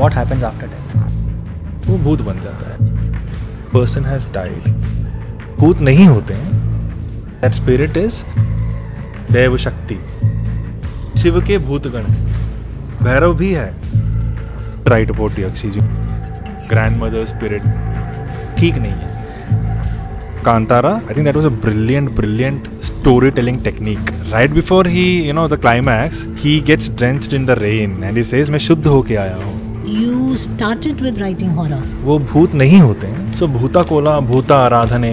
What happens after death? वो भूत बन जाता है Person has died. भूत नहीं होते हैं That spirit is देव शक्ति शिव के भूतगण भैरव भी है ट्राई टू पोट यक्षी जी ग्रैंड मदर स्पिरिट ठीक नहीं है Kantara I think that was a brilliant brilliant story telling technique. Right before he, you know, the climax, he gets drenched in the rain and he says, मैं शुद्ध होके आया हूँ who started with writing horror? वो भूत नहीं होते हैं सो so, भूता कोला भूता आराधने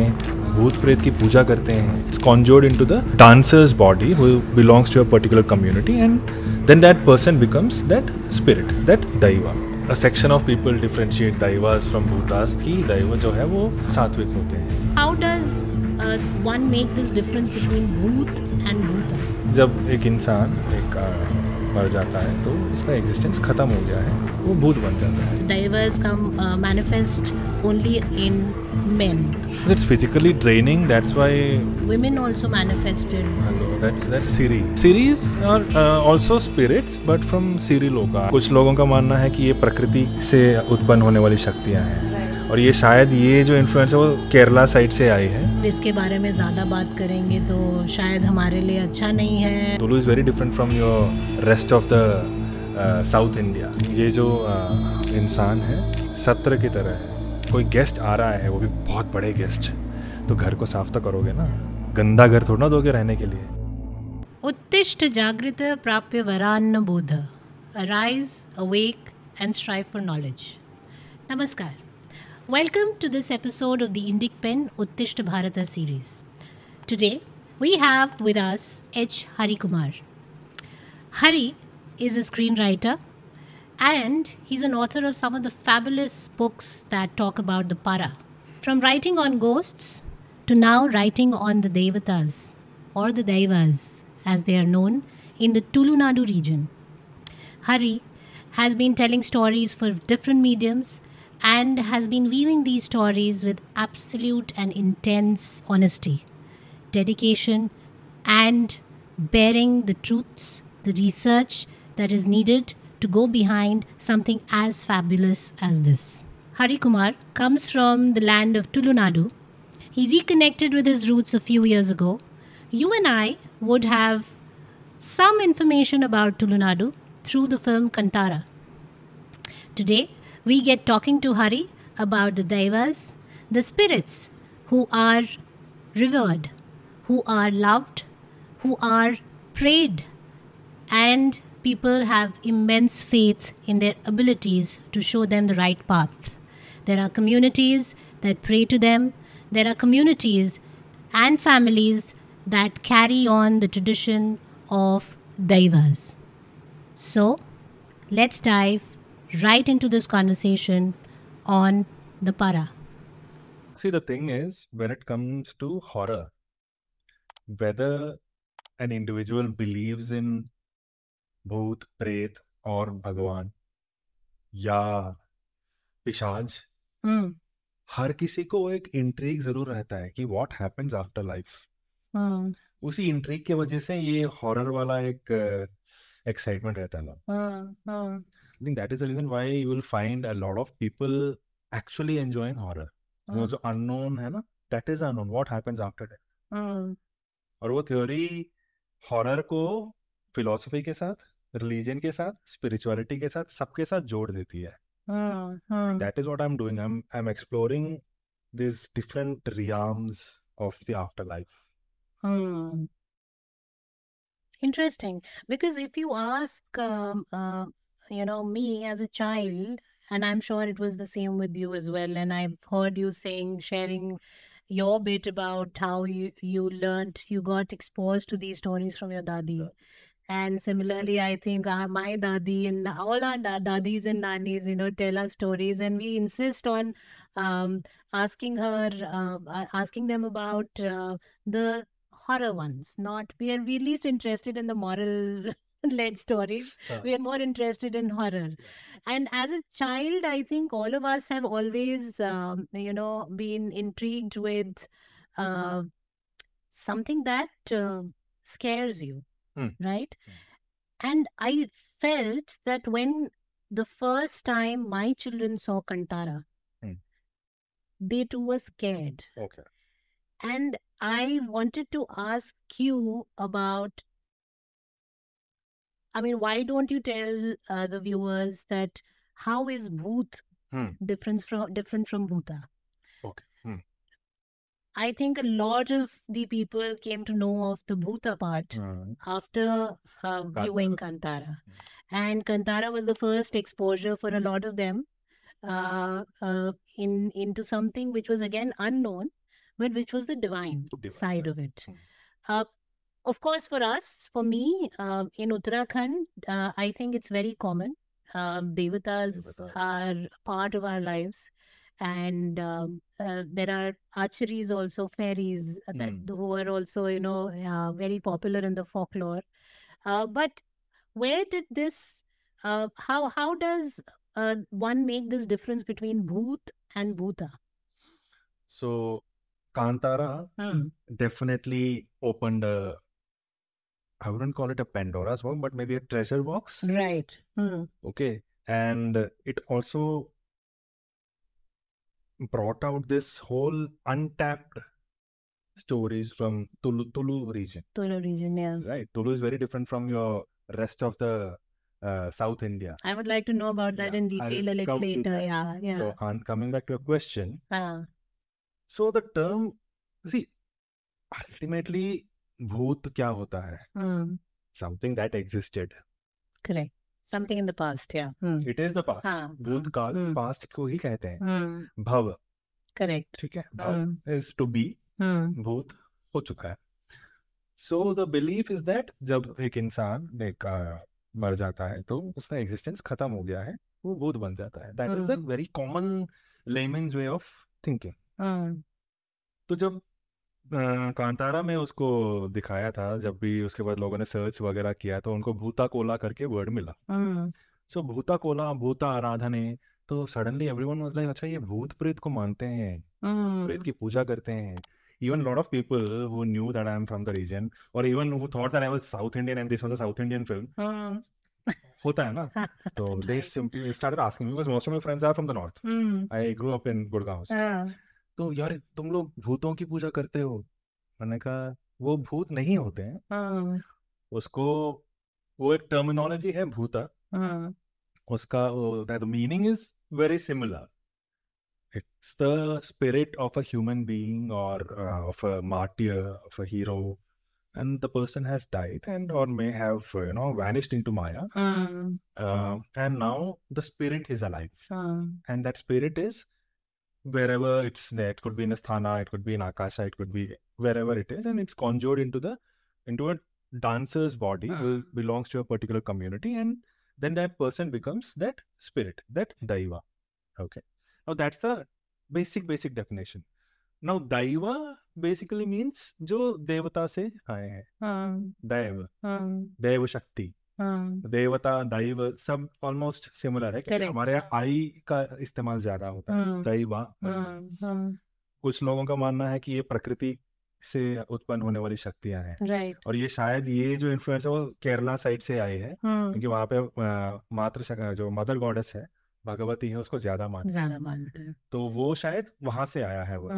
भूत प्रेत की पूजा करते हैं it's conjured into the dancer's body who belongs to a particular community and then that person becomes that spirit that daiva a section of people differentiate daivas from bhootas की दैव जो है वो सात्विक होते हैं how does one make this difference between bhoot and bhoota जब एक इंसान एक uh, मर जाता है तो उसका एग्जिस्टेंस खत्म हो गया है वो भूत बन जाता है daivas come manifest only in men it's physically draining that's why women also manifested that's that Siri Siris are also spirits but from Siri loka कुछ लोगों का मानना है कि ये प्रकृति से उत्पन्न होने वाली शक्तियां हैं और ये शायद ये जो इन्फ्लुएंस है वो केरला साइड से आई है इसके बारे में ज़्यादा बात करेंगे तो शायद हमारे लिए अच्छा नहीं है Tulu is very different from your rest of the south India ये जो uh, इंसान है सत्र की तरह है कोई गेस्ट आ रहा है वो भी बहुत बड़े गेस्ट तो घर को साफ तो करोगे ना गंदा घर थोड़ा दोगे रहने के लिए उत्तिष्ठ जागृत प्राप्य वरान्न बोध arise awake and strive for knowledge नमस्कार Welcome to this episode of the Indic Pen Uttishta Bharata series. Today, we have with us H. Hari Kumar. Hari is a screenwriter and he's an author of some of the fabulous books that talk about the para. From writing on ghosts to now writing on the devatas or the devas as they are known in the Tulunadu region. Hari has been telling stories for different mediums and has been weaving these stories with absolute and intense honesty, dedication, and bearing the truths, the research that is needed to go behind something as fabulous as this. Hari Kumar comes from the land of Tulu Nadu. He reconnected with his roots a few years ago. You and I would have some information about Tulu Nadu through the film Kantara. Today, we get talking to Hari about the devas, the spirits who are revered, who are loved, who are prayed, and people have immense faith in their abilities to show them the right path. There are communities that pray to them, there are communities and families that carry on the tradition of devas. So, let's dive right into this conversation on the para. See, the thing is, when it comes to horror, whether an individual believes in भूत, प्रेत और भगवान या पिशाच mm. हर किसी को एक intrigue जरूर रहता है कि व्हाट हैपेंस आफ्टर लाइफ उसी इंट्रीक के वजह से ये हॉरर वाला एक एक्साइटमेंट रहता है mm. Mm. I think that is the reason why you will find a lot of people actually enjoying horror. Mm. know, जो unknown है ना that is unknown. What happens after death? Mm. वो theory horror को philosophy के साथ religion के साथ spirituality के साथ सबके साथ जोड़ देती है that is what I am doing I am I am exploring this different realms of the Interesting, because if you ask um, uh, you know, me as a child, and I'm sure it was the same with you as well. And I've heard you saying, sharing your bit about how you, you learned, you got exposed to these stories from your dadi. Yeah. And similarly, I think our, uh, my dadi and all our daddies and nannies, you know, tell us stories, and we insist on um, asking her, uh, asking them about uh, the horror ones. Not we are we least interested in the moral led stories. uh We are more interested in horror. And as a child, I think all of us have always, um, you know, been intrigued with uh, something that uh, scares you, mm. right? Mm. And I felt that when the first time my children saw Kantara, mm. they too were scared. Okay. And I wanted to ask you about I mean, why don't you tell uh, the viewers that how is bhoot hmm. different from different from Bhuta? Okay. Hmm. I think a lot of the people came to know of the Bhuta part right. Hmm. after uh, viewing Kantara. Hmm. And Kantara was the first exposure for a lot of them uh, uh, in into something which was again unknown, but which was the divine, divine side right. of it. Hmm. Uh, of course, for us, for me, uh, in Uttarakhand, uh, I think it's very common. Uh, devatas, devatas, are part of our lives. And um, uh, there are archeries also, fairies, uh, that, mm. who are also, you know, uh, very popular in the folklore. but where did this, how, how does one make this difference between bhoot and bhuta? So Kantara mm. definitely opened a I wouldn't call it a Pandora's box, but maybe a treasure box. Right. Hmm. Okay. And it also brought out this whole untapped stories from Tulu, Tulu region. Tulu region, yeah. Right. Tulu is very different from your rest of the uh, South India. I would like to know about that yeah. in detail I'll a little later. Yeah. yeah. So, and coming back to your question. Uh. So, the term, see, ultimately, भूत क्या होता है something that existed correct something in the past या it is the past bhoot हाँ, काल past को ही कहते हैं भव करेक्ट ठीक है भव इज टू बी भूत हो चुका है so the belief is that जब एक इंसान एक मर जाता है तो उसका एग्जिस्टेंस खत्म हो गया है वो भूत बन जाता है that is the very common layman's way of thinking तो जब कांतारा में उसको दिखाया था जब भी उसके बाद लोगों ने सर्च वगैरह किया तो उनको भूता कोला करके वर्ड मिला सो हम्म। so, भूता कोला भूता आराधने तो सडनली एवरीवन वाज लाइक अच्छा ये भूत प्रेत को मानते हैं हम्म। प्रेत की पूजा करते हैं even a lot of people who knew that I'm from the region or even who thought that I was South Indian and this was a South Indian film. Mm. होता है ना तो they simply started asking because most of my friends are from the north I grow up in Gurgaon तो यार तुम लोग भूतों की पूजा करते हो मैंने कहा वो भूत नहीं होते हैं हाँ। उसको वो एक टर्मिनोलॉजी है भूता हाँ। उसका the meaning is very similar it's the spirit of a human being और of a martyr of a hero and the person has died and or may have you know vanished into maya mm. uh, and now the spirit is alive mm. and that spirit is wherever it's there. It could be in asthana, it could be in Akasha, it could be wherever it is, and it's conjured into the into a dancer's body, uh. will, belongs to a particular community, and then that person becomes that spirit, that daiva. Okay. Now that's the basic basic definition. Now daiva basically means जो देवता से आए हैं दैव दैव shakti. हाँ। देवता दैव सब ऑलमोस्ट सिमिलर है हमारे यहाँ हाँ। आई का इस्तेमाल ज्यादा होता है हाँ, दैवा कुछ लोगों का मानना है कि ये प्रकृति से उत्पन्न होने वाली शक्तियां हैं right. और ये शायद ये जो इन्फ्लुएंस है वो केरला साइड से आई है क्योंकि वहाँ पे मातृ जो मदर गॉडेस है भगवती है उसको ज्यादा मानते ज्यादा मानते हैं तो वो शायद वहां से आया है वो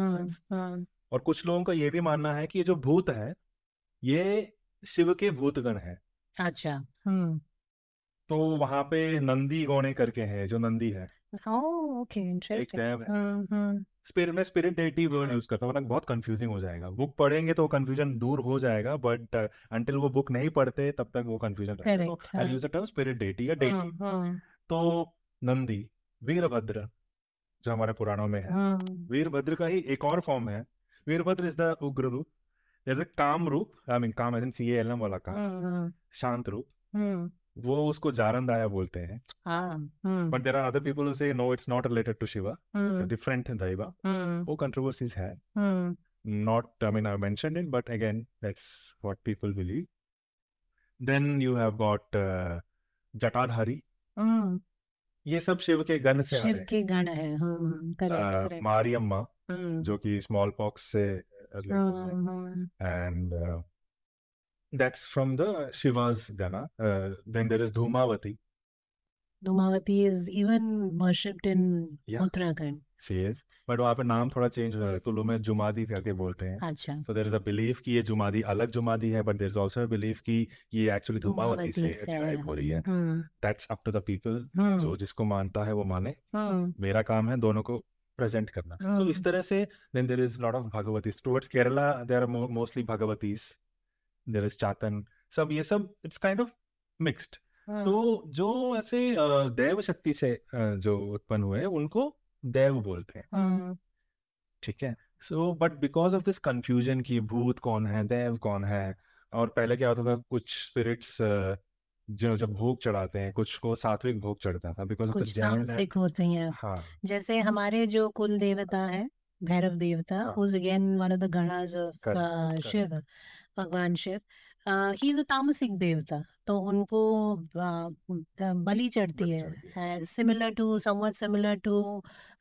और कुछ लोगों का ये भी मानना है कि ये जो भूत है ये शिव के भूतगण है अच्छा हम्म तो वहां पे नंदी गोने करके हैं जो नंदी है एक टैब है हम्म मैं स्पिरिट डेटी वर्ड यूज करता हूँ बहुत कंफ्यूजिंग हो जाएगा बुक पढ़ेंगे तो कंफ्यूजन दूर हो जाएगा बट अंटिल वो बुक नहीं पढ़ते तब तक वो कंफ्यूजन रहता है स्पिरिट तो डेटी हाँ। या डेटी तो नंदी वीरभद्र जो हमारे पुराणों में है वीरभद्र का ही एक और फॉर्म है वीरभद्र इज द उग्र रूप जैसे काम रूप आई मीन काम एज सी एल एम वाला काम शांत रूप हम्म। वो उसको जारंदाया बोलते हैं but there are other people say no it's not related to Shiva different daiva वो कंट्रोवर्सीज है हम्म। not i mean i mentioned it but again that's what people believe then you have got uh, jatadhari हम्म। ये सब शिव के गण से शिव के गण है करेक्ट मारियम्मा जो कि स्मॉल पॉक्स से and That's from the Shiva's Gana. Uh, then there is hmm. Dhumavati. Dhumavati is even worshipped in yeah. Uttarakhand. She is. But वहाँ पे नाम थोड़ा चेंज हो जाता है तो लोग जुमादी करके बोलते हैं so there is a belief कि ये जुमादी अलग जुमादी है but there is also belief कि ये एक्चुअली धुमावती से ड्राइव हो रही है that's up to the people जो जिसको मानता है वो माने हम्म। मेरा काम है दोनों को प्रेजेंट करना सो इस हम्म। तरह से then there is lot of Bhagavati towards Kerala there are mostly Bhagavatis there is Chathan सब ये सब इट्स काइंड ऑफ मिक्स्ड तो हाँ। जो ऐसे दैव शक्ति से जो उत्पन्न हुए उनको देव बोलते हैं हाँ। ठीक है so but because of this confusion कि भूत कौन है देव कौन है और पहले क्या होता था कुछ स्पिरिट्स जो जब भोग चढ़ाते हैं कुछ को सात्विक भोग चढ़ता था बिकॉज ऑफ तामसिक होते हैं हाँ. जैसे हमारे जो कुल देवता है भैरव देवता who's again one of the of Shiv भगवान शिव ही इज अ तामसिक देवता तो उनको बलि चढ़ती है similar to somewhat similar to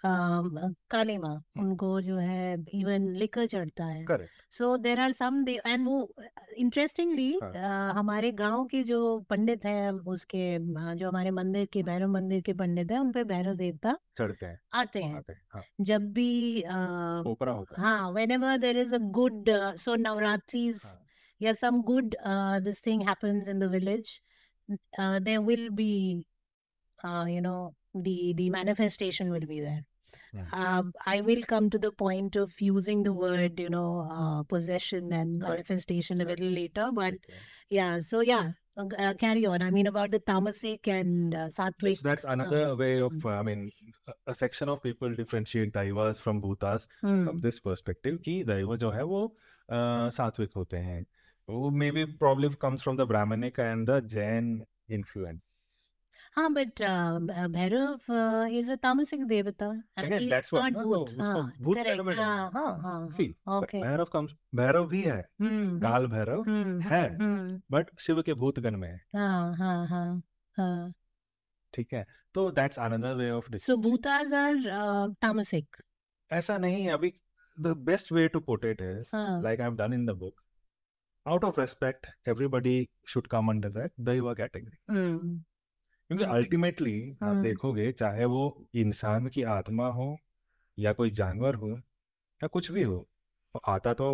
Kali माँ उनको जो है इवन लिकर चढ़ता है so there are some and वो इंटरेस्टिंगली हाँ। हमारे गांव के जो पंडित है उसके जो हमारे मंदिर के भैरव मंदिर के पंडित है उनपे भैरव देवता चढ़ते हैं आते हैं हाँ। जब भी हाँ whenever there is a good so Navratri हाँ। yeah, some good uh, this thing happens in the village, uh, there will be, uh, you know, the the manifestation will be there. Right. Uh, I will come to the point of using the word, you know, uh, possession and manifestation a little later. But okay. yeah, so yeah, uh, uh, carry on. I mean, about the tamasic and uh, sattvic. So that's uh, another uh, way of, mm. I mean, a, section of people differentiate daivas from bhutas hmm. from this perspective. कि दैव जो है वो सात्विक वो maybe probably comes from the Brahmanic and the Jain influence. हाँ but Bhairav is a तामसिक देवता एंड दैट्स व्हाट भूत हां सी भैरव कम्स भैरव भी है काल हम्म, भैरव हम्म। हम्म, है बट शिव के भूतगण में है हां हां हां हाँ। ठीक है तो that's another way of so bhutas are तामसिक ऐसा नहीं अभी the best way to put it is like I have done in the book out of respect, everybody should come under that daiva category. Mm. क्योंकि अल्टीमेटली mm. आप देखोगे चाहे वो इंसान की आत्मा हो या कोई जानवर हो या कुछ भी हो तो आता तो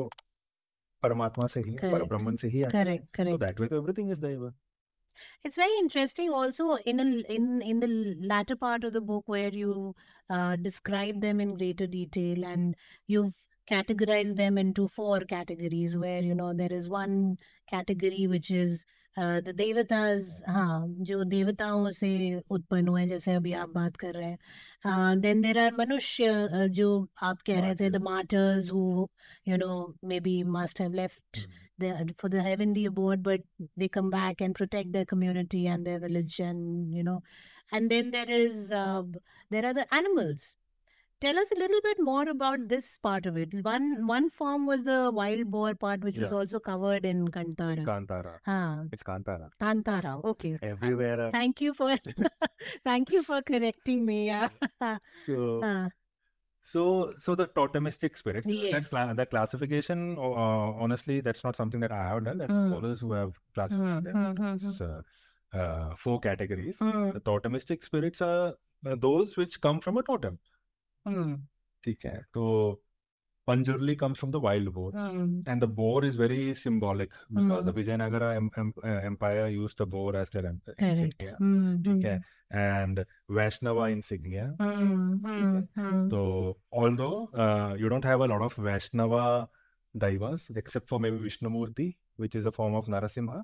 परमात्मा से ही पर ब्रह्मन से ही आता है तो दैट वे तो everything is daiva It's very interesting also in a, in in the latter part of the book where you uh, describe them in greater detail and you've categorize them into four categories where you know there is one category which is uh, the devatas हाँ जो देवताओं से उत्पन्न हुए जैसे अभी आप बात कर रहे हैं देन देर आर मनुष्य जो आप कह रहे थे the martyrs who you know maybe must have left for the heavenly abode but they come back and protect their community and their village and you know and then there is uh, there are the animals Tell us a little bit more about this part of it. One one form was the wild boar part, which yeah. was also covered in Kantara. Kantara. Haan. It's Kantara. Kantara. Okay. Everywhere. Uh, thank you for thank you for correcting me. Yeah. so. So, so the totemistic spirits. Yes. That, that classification, uh, honestly, that's not something that I have done. That's mm. scholars who have hmm, classified mm -hmm. them. Hmm. It's, uh, uh, four categories. Mm. The totemistic spirits are uh, those which come from a totem. हम्म। ठीक है तो Panjurli comes from the wild boar and the boar is very symbolic because the Vijayanagara empire use the boar as their insignia ठीक है and Vaishnav insignia तो although you don't have a lot of Vaishnava daivas except for maybe Vishnumurthy which is a form of Narasimha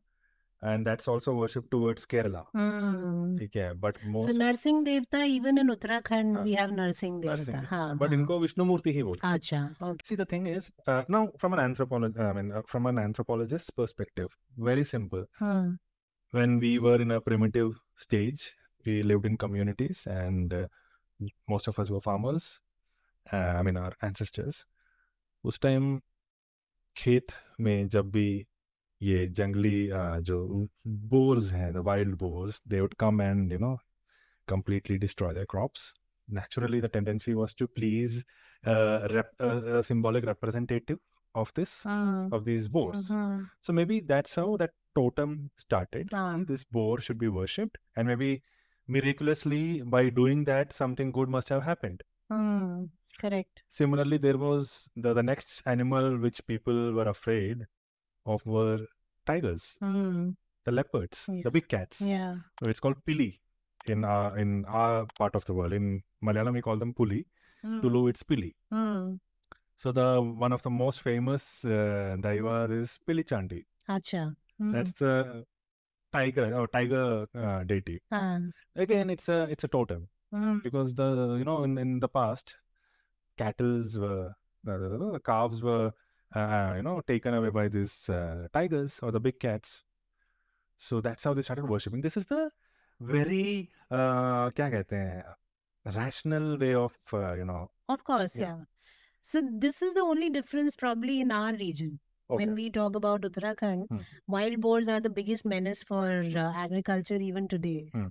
and that's also worship towards Kerala. Mm. ठीक है but most so nursing devta even in Uttarakhand uh, we have nursing devta. हाँ but हाँ. इनको विष्णुमूर्ति ही बोलते हैं अच्छा okay. see the thing is uh, now from an anthropologist I mean uh, from an anthropologist's perspective very simple hmm. when we were in a primitive stage we lived in communities and uh, most of us were farmers uh, I mean our ancestors उस time खेत में जब भी ये जंगली uh, जो boars हैं the wild boars they would come and you know completely destroy their crops. Naturally, the tendency was to please uh, a uh, uh, symbolic representative of this ah, of these boars. Uh-huh. So maybe that's how that totem started. uh This boar should be worshipped, and maybe miraculously by doing that, something good must have happened. Hmm, correct. Similarly, there was the, the next animal which people were afraid of were tigers, mm. the leopards, yeah. the big cats. Yeah. So it's called pili in our in our part of the world. In Malayalam, we call them puli. Mm. Tulu, it's pili. Mm. So the one of the most famous uh, daiva is chandi. Acha. Mm. That's hmm. the tiger or uh, tiger uh, deity. Ah. Again, it's a it's a totem mm. because the you know in, in the past, cattle's were the calves were uh, you know, taken away by these uh, tigers or the big cats. So that's how they started worshipping. This is the very, uh, rational way of, uh, you know. Of course, yeah. yeah. So this is the only difference probably in our region. Okay. When we talk about Uttarakhand, hmm. wild boars are the biggest menace for uh, agriculture even today. Hmm.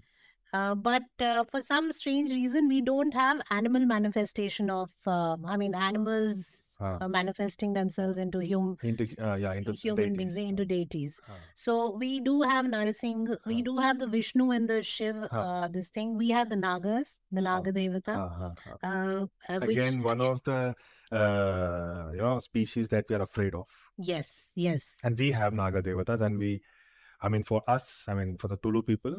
Uh, but uh, for some strange reason, we don't have animal manifestation of, uh, I mean, animals uh, manifesting themselves into, human, into, uh, yeah, into human beings, into deities. So we do have Narasimha, we do have the Vishnu and the Shiva, uh, this thing. We have the Nagas, the Nagadevata. Uh, Again, one of the uh, you know species that we are afraid of. Yes, yes. And we have Nagadevatas, and we, I mean, for us, I mean, for the Tulu people,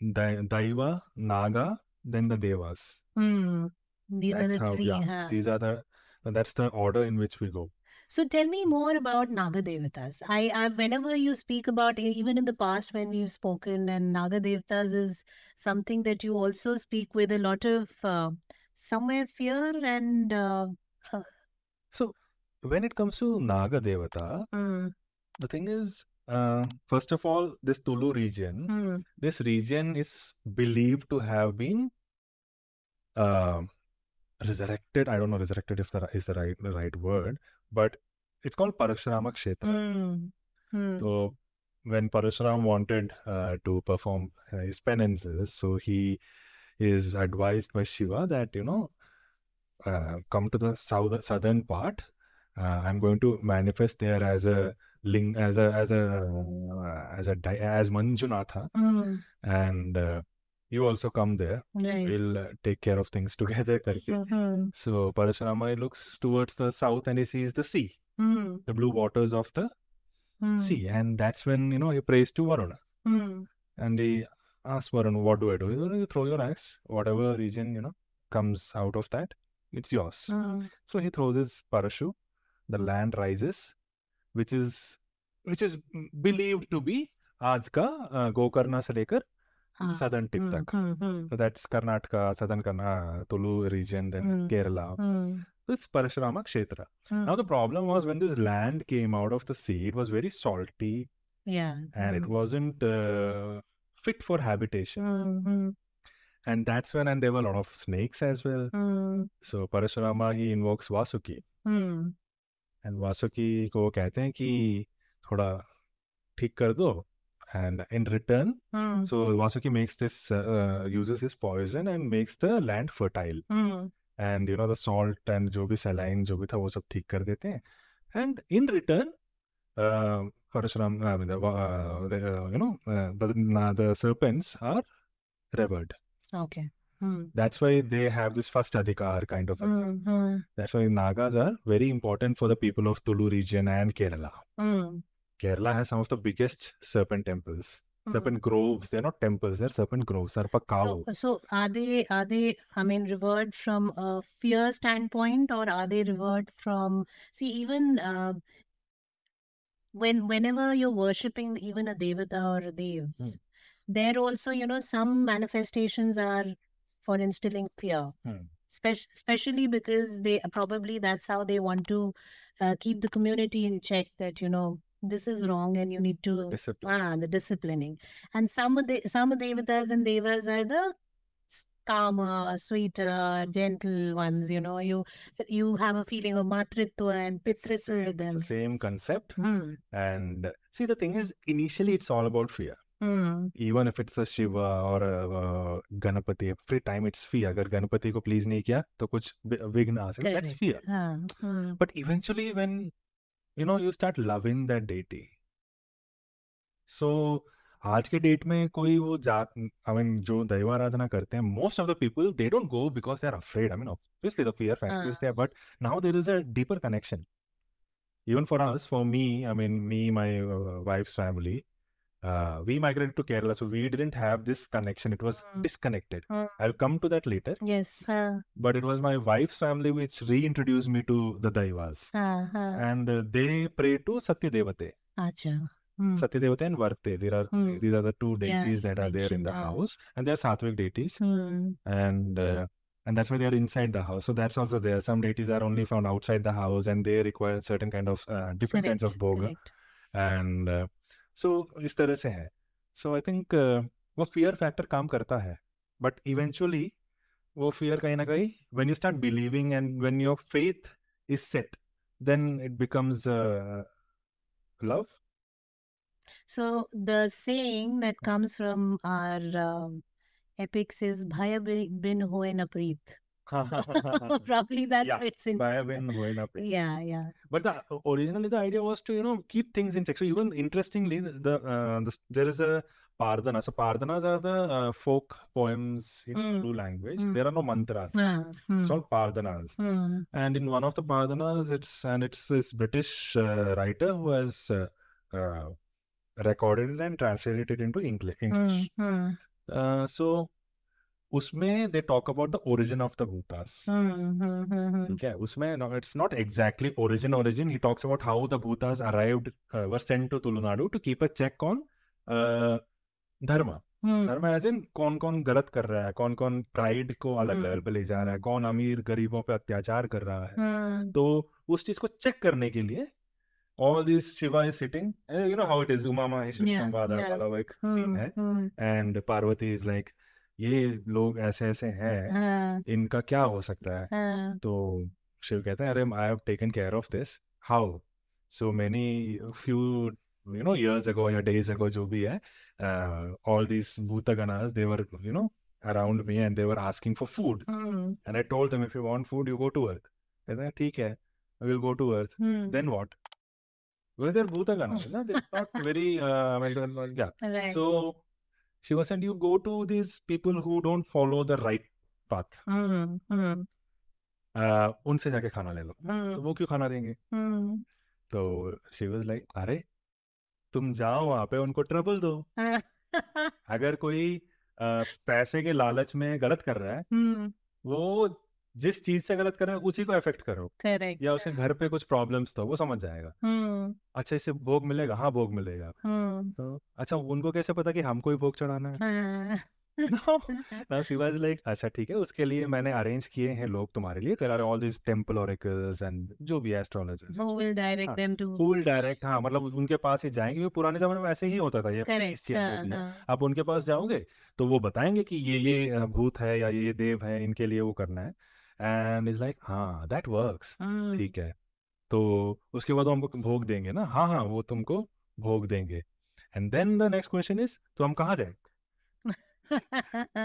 da- Daiva, Naga, then the Devas. Mm. These That's are the how, three. Yeah, huh? These are the and that's the order in which we go. So tell me mm. more about Naga Devatas. I, I, whenever you speak about even in the past when we've spoken and Naga Devatas is something that you also speak with a lot of uh, somewhere fear and uh, so when it comes to Naga Devata, mm. the thing is uh, first of all this Tulu region, mm. this region is believed to have been uh, resurrected. I don't know resurrected if that is the right the right word, but it's called Parashurama Kshetra. Mm. Mm. So when Parashuram wanted uh, to perform uh, his penances, so he is advised by Shiva that you know uh, come to the south southern part. Uh, I'm going to manifest there as a ling as a as a uh, as a as Manjunatha, mm. and uh, you also come there. Right. We'll uh, take care of things together. Mm-hmm. So Parashurama looks towards the south and he sees the sea, mm the blue waters of the mm sea. And that's when, you know, he prays to Varuna. Mm. And he asks Varuna, what do I do? You throw your axe, whatever region, you know, comes out of that, it's yours. Mm. So he throws his parashu, the land rises, which is which is believed to be आज का गोकर्णा से लेकर southern tip mm, तक so that's Karnataka southern Karnataka Tulu region then Kerala this Parashurama Kshetra now the problem was when this land came out of the sea it was very salty yeah and it wasn't uh, fit for habitation and that's when and there were a lot of snakes as well Mm. so Parashurama he invokes Vasuki Mm. and Vasuki ko kehte hain ki thoda ठीक कर दो and in return mm. so vasuki makes this uh, uses his poison and makes the land fertile mm. and you know the salt and jo bhi saline jo bhi tha wo sab theek kar dete hain and in return uh, Parashuram, I mean, the, uh, the, uh, you know, uh, the, the serpents are revered. Okay. Hmm. That's why they have this first adhikar kind of mm-hmm. That's why Nagas are very important for the people of Tulu region and Kerala. Hmm. Kerala has some of the biggest serpent temples. Serpent mm-hmm. groves. They're not temples. They're serpent groves. Sarpakao. So, so are they? Are they? I mean, revered from a fear standpoint, or are they revered from? See, even uh, when whenever you're worshipping even a devata or a dev, mm. there also you know some manifestations are for instilling fear. Mm. especially because they probably that's how they want to uh, keep the community in check that you know this is mm-hmm. wrong and you need to Discipline. ah the disciplining and some of the some of devatas and devas are the calmer sweeter gentle ones you know you you have a feeling of matritva and pitritva with them it's the same concept mm. and see the thing is initially it's all about fear Mm. Even if it's a Shiva or a, a Ganapati, every time it's fear. If Ganapati ko please nahi किया to kuch विघ्न आ That's fear. Hmm. But eventually when you know you start loving that deity so आज के date में कोई वो जात I mean जो दैव आराधना करते हैं most of the people they don't go because they are afraid I mean obviously the fear factor is there but now there is a deeper connection even for us for me I mean me my wife's family uh, we migrated to Kerala, so we didn't have this connection. It was mm. disconnected. Mm. I'll come to that later. Yes. Uh. But it was my wife's family which reintroduced me to the Daivas. Uh, and they pray to Satya Devate. Achha. Mm. Satya Devate and Varte. There are hmm. these are the two deities yeah, that are there in the house, and they are sattvic deities. Hmm. And uh, and that's why they are inside the house. So that's also there. Some deities are only found outside the house, and they require certain kind of uh, different Correct. kinds of boga. Correct. And uh, so इस तरह से है so I think वो fear factor काम करता है but eventually वो fear कहीं ना कहीं when you start believing and when your faith is set then it becomes love So the saying that comes from our uh, epics is Bhaya bin ho na preet. probably that's yeah. what's in. By when going up. Yeah, yeah. But the, originally the idea was to you know keep things in check. So even interestingly, the, uh, the there is a Pardana. So Pardanas are the uh, folk poems in mm. Hindu language. Mm. There are no mantras. Mm. It's all Pardanas. Mm. And in one of the Pardanas, it's and it's this British uh, writer who has uh, uh recorded it and translated it into hmm, English. Hmm. Uh, so उसमें they talk about the origin of the bhutas ठीक है उसमें it's not exactly origin origin he talks about how the bhutas arrived were sent to Tulunadu to keep a check on dharma dharma as in कौन कौन गलत कर रहा है कौन कौन प्राइड को अलग लेवल हम्म। पे ले जा रहा है कौन अमीर गरीबों पे अत्याचार कर रहा है हम्म। तो उस चीज को चेक करने के लिए all these Shiva is sitting. Uh, you know how it is. Umama is yeah, Samvada yeah. like hmm, scene, mm, mm. and Parvati is like, ये लोग ऐसे ऐसे हैं हाँ, इनका क्या हो सकता है हाँ, तो शिव कहते हैं अरे I have taken care of this how so many few you know years ago या डेज अगो जो भी है all this bhutaganas they were you know around me and they were asking for food and I told them if you want food you go to earth कहते हैं ठीक है I will go to earth then what whether bhutaganas ना they are not very I mean या so was said, you go to these people who don't follow the right path. Hmm, hmm. Uh, उनसे जाके खाना ले लो hmm. तो वो क्यों खाना देंगे तो शी वाज लाइक अरे तुम जाओ वहां पे उनको ट्रबल दो अगर कोई पैसे के लालच में गलत कर रहा है वो जिस चीज से गलत कर रहे हो उसी को अफेक्ट करो करेक्ट या उसके घर पे कुछ प्रॉब्लम्स तो वो समझ जाएगा हम्म अच्छा इसे भोग मिलेगा हाँ भोग मिलेगा हम्म तो अच्छा उनको कैसे पता कि हमको ही भोग चढ़ाना है ना शी लाइक अच्छा ठीक है उसके लिए मैंने अरेंज किए हैं लोग तुम्हारे लिए there all this temple oracles and जो भी astrologers who will direct them to who will direct हां मतलब उनके पास ही जाएंगे वो पुराने जमाने में ऐसे ही होता था ये हाँ, हाँ। आप उनके पास जाओगे तो वो बताएंगे कि ये ये भूत है या ये देव है इनके लिए वो करना है एंड इज लाइक हाँ दैट वर्क ठीक है तो उसके बाद हमको भोग देंगे ना हाँ हाँ वो तुमको भोग देंगे and then the next question is तो हम कहाँ जाए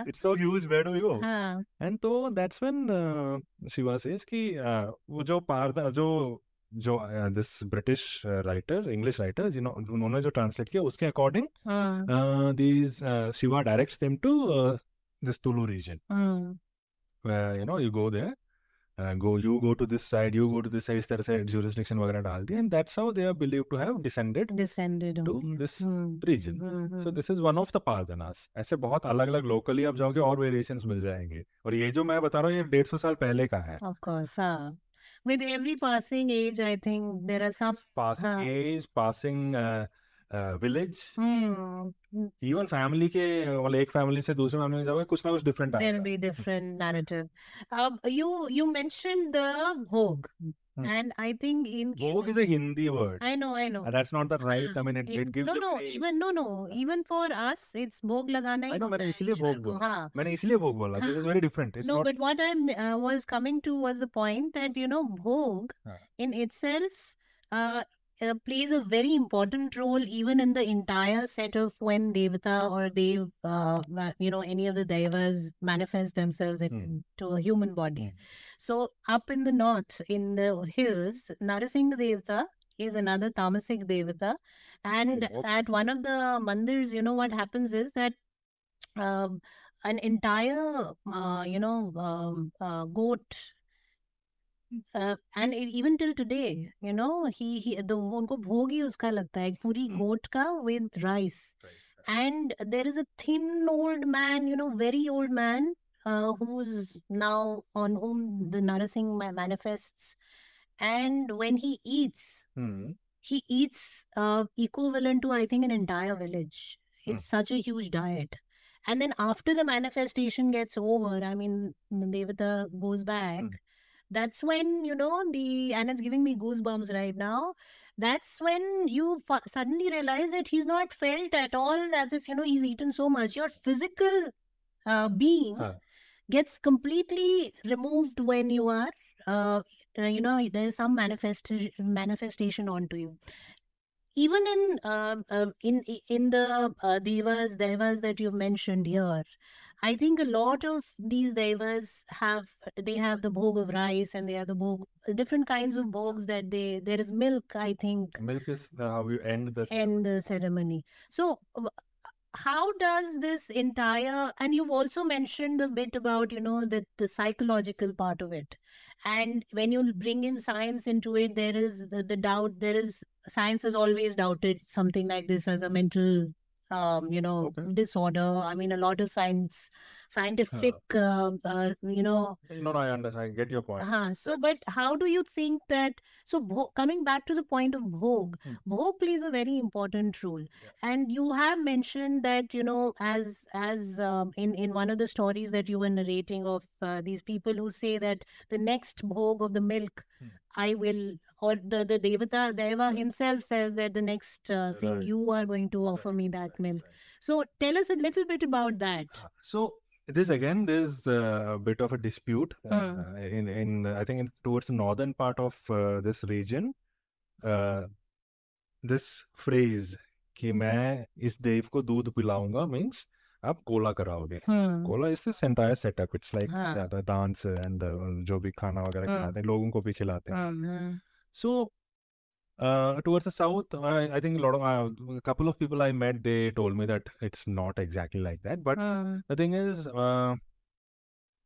it's so huge where do you and तो दैट्स व्हेन शिवा सेज कि uh, वो जो पारदा जो जो this British writer English writer जिन्होंने उन्होंने जो ट्रांसलेट किया उसके according these Shiva directs them to this Tulu region you know you go there go you go to this side you go to this side इस तरह से ज्यूरिस्डिक्शन वगैरह डाल दिया and that's how they are believe to have descended descended to this region so this is one of the paddanas ऐसे बहुत अलग अलग लोकली आप जाओगे और वेरिएशंस मिल जाएंगे और ये जो मैं बता रहा हूँ ये डेढ़ सौ साल पहले का है ऑफ कोर्स हाँ with every passing age i think there are some passing uh, age passing uh, village even family के मतलब एक फैमिली से दूसरे फैमिली में जाओगे कुछ ना कुछ डिफरेंट आएगा be different narrative you you mention the bhog And I think in Vogue is a Hindi word. I know, I know. That's not the right. I mean, it, it gives. No, no. Even no, no. Even for us, it's Vogue लगाना ही. I know. मैंने इसलिए Vogue बोला. हाँ. मैंने इसलिए Vogue बोला. This is very different. It's no, not... but what I uh, was coming to was the point that you know Vogue हाँ. in itself. Uh, uh, plays a very important role even in the entire set of when Devata or Dev, uh, you know, any of the Devas manifest themselves hmm. into mm. a human body. Hmm. So up in the north, in the hills, Narasingh Devata is another Tamasic Devata. And oh, at one of the mandirs, you know, what happens is that um, an entire, uh, you know, um, uh, goat and even till today you know he उनको भोग ही उसका लगता है पूरी goat का with rice and there is a thin old man you know very old who's now on whom the Narasingh manifests. And when he eats, hmm. he eats uh, equivalent to, I think, an entire village. Hmm. It's such a huge diet. And then after the manifestation gets over, I mean, Devata goes back. Hmm that's when you know the and it's giving me goosebumps right now that's when you f- suddenly realize that he's not felt at all as if you know he's eaten so much your physical uh, being huh. gets completely removed when you are uh, uh you know there's some manifestation manifestation onto you even in um, uh, in in the uh, devas devas that you've mentioned here I think a lot of these devas have they have the bhog of rice and they have the bhog different kinds of bhogs that they there is milk. I think milk is uh, how you end the end the ceremony. So how does this entire and you've also mentioned a bit about you know the, the psychological part of it and when you bring in science into it there is the, the doubt there is science has always doubted something like this as a mental um, you know okay. disorder i mean a lot of science scientific uh, uh, you know no, no i understand i get your point uh-huh. so but how do you think that so coming back to the point of bhog hmm. bhog plays a very important role yeah. and you have mentioned that you know as as um, in in one of the stories that you were narrating of uh, these people who say that the next bhog of the milk hmm. I will or the, the Devata Deva hmm. himself says that the next uh, thing right. you are going to offer right. me that milk. Right. So tell us a little bit about that. Ah, so this again, there's a bit of a dispute uh, hmm. in in I think in, towards the northern part of uh, this region. Uh, this phrase कि मैं इस देव को दूध पिलाऊंगा means आप कोला कराओगे kola is this entire the dance and the and जो भी खाना वगैरह खिलाते हैं लोगों को भी खिलाते हैं so uh, towards the south, I, I think a lot of uh, a couple of people I met, they told me that it's not exactly like that. But uh. the thing is, uh,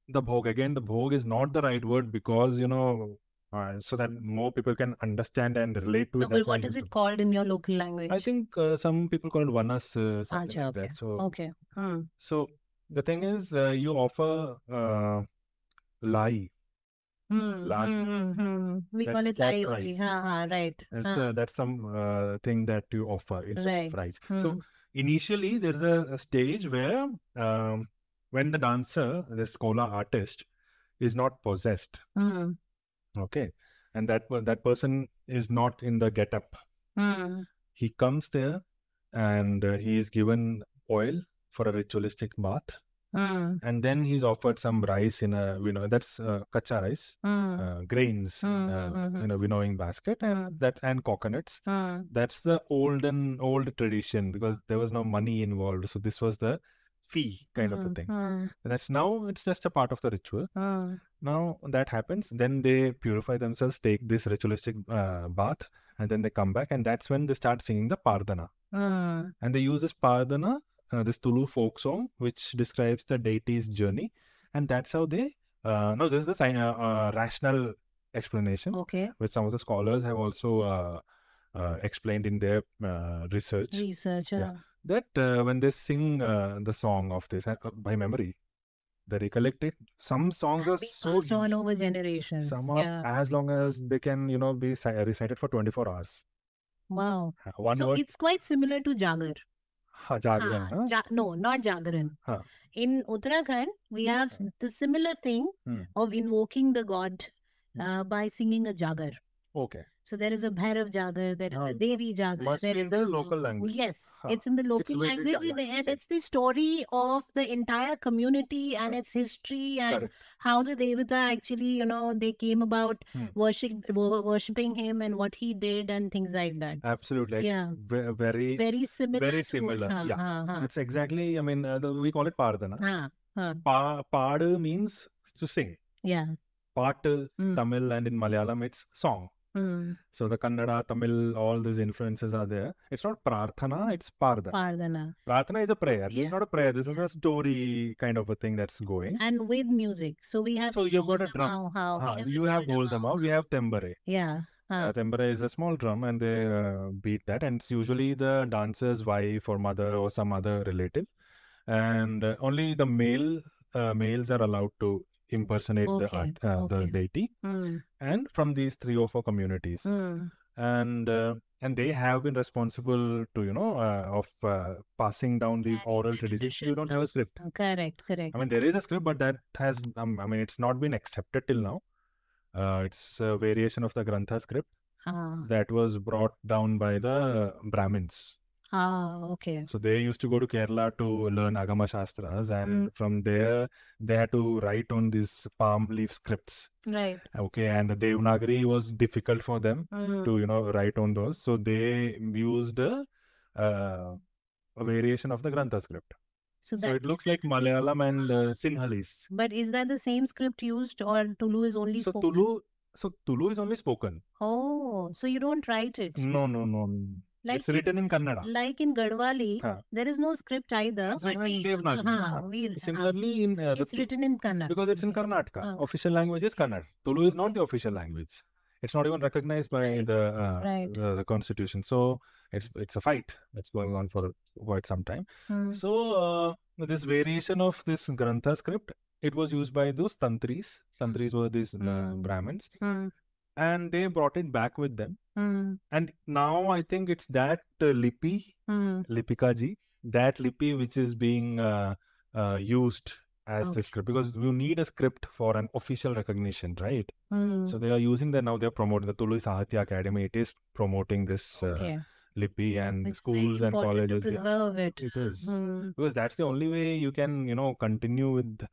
the bhog again, the bhog is not the right word because you know, uh, so that more people can understand and relate to no, it. Well, what is it called in your local language? I think uh, some people call it vanas. Uh, like okay. So okay. Hmm. So the thing is, uh, you offer uh, Mm, large, mm, we that's call it IoT. Ha, ha, right. That's, ha. Uh, that's some uh, thing that you offer right. of So hmm. initially, there's a, a stage where um, when the dancer, the scholar artist, is not possessed. Okay, and that that person is not in the getup. He comes there, and uh, he is given oil for a ritualistic bath. Mm. And then he's offered some rice in a you know that's uh, kacha rice, mm. uh, grains mm, a mm-hmm. in a winnowing basket, and mm. that and coconuts. That's the olden old tradition because there was no money involved, so this was the fee kind of a thing. That's now it's just a part of the ritual. Now that happens, then they purify themselves, take this ritualistic uh, bath, and then they come back, and that's when they start singing the pardana. And they use this pardana uh, this Tulu folk song, which describes the deity's journey, and that's how they. Uh, no, this is the uh, uh, rational explanation, okay. which some of the scholars have also uh, explained in their research. Research, yeah. That when they sing the song of this by memory, they recollect it. Some songs are so passed on over generations. Some are yeah. as long as they can, you know, be recited for twenty four hours. Wow. One so word. it's quite similar to Jagar. हाँ जागरण हाँ, हाँ? जा, no not जागरण हाँ. in Uttarakhand we have हाँ. the similar thing hmm. of invoking the god uh, by singing a jagar okay So there is a hmm. Bhairav Jagar, there is a Devi Jagar. there is a local language. Yes, huh. it's in the local it's language, and, and it's the story of the entire community and its history and Correct. how the Devata actually, you know, they came about hmm. worship, worshipping him and what he did and things like that. Absolutely. Yeah. Very, very similar. Very similar. yeah. It's exactly, I mean, uh, the, we call it Pardana. Ha, ha. Pa, pad means to sing. Yeah. Part mm. Tamil and in Malayalam, it's song. Hmm. So the Kannada, Tamil, all these influences are there. It's not prarthana, it's pardana. Pardana. Prarthana is a prayer. Yeah. It's not a prayer. This is a story kind of a thing that's going. And with music. So we have. So you've got a drum. How, ha, you have Goldama, we have Tembare. Yeah. Huh. Uh, tembare is a small drum and they uh, beat that. And it's usually the dancer's wife or mother or some other relative. And uh, only the male uh, males are allowed to impersonate okay. Uh, the, art, okay. the deity. Mm and from these three or four communities mm. and uh, and they have been responsible to you know uh, of uh, passing down these oral traditions tradition. you don't have a script uh, correct correct i mean there is a script but that has um, i mean it's not been accepted till now uh, it's a variation of the grantha script -huh. Ah. that was brought down by the brahmins Ah, okay. So they used to go to Kerala to learn Agama Shastras, and Mm. from there they had to write on these palm leaf scripts. Right. Okay, and the Devanagari was difficult for them Mm. to you know write on those, so they used a, uh, a variation of the Grantha script. So that- it looks like same- Malayalam and uh, ah. Sinhalese. But is that the same script used or Tulu is only So spoken? Tulu, so Tulu is only spoken. Oh, so you don't write it. No, no, no. Like it's written in Kannada. Like in Gadwali, huh. there is no script either. Uh, Similarly, in uh, it's written in Kannada because it's in Karnataka. Official language is Kannada. Tulu is not the official language. It's not even recognized by right. the uh, right. the, uh, the constitution. So it's it's a fight that's going on for quite some time. Hmm. So uh, this variation of this Grantha script, it was used by those tantris. Tantris were these uh, hmm. Brahmins. Hmm and they brought it back with them. Mm. And now I think it's that uh, Lippi, mm. that Lippi which is being uh, uh, used as okay. the script because you need a script for an official recognition, right? Mm. So they are using that now. They're promoting the Tulu Sahitya Academy. It is promoting this. Uh, okay. and it's schools and colleges. To preserve yeah. it. It is hmm. because that's the only way you can, you know, continue with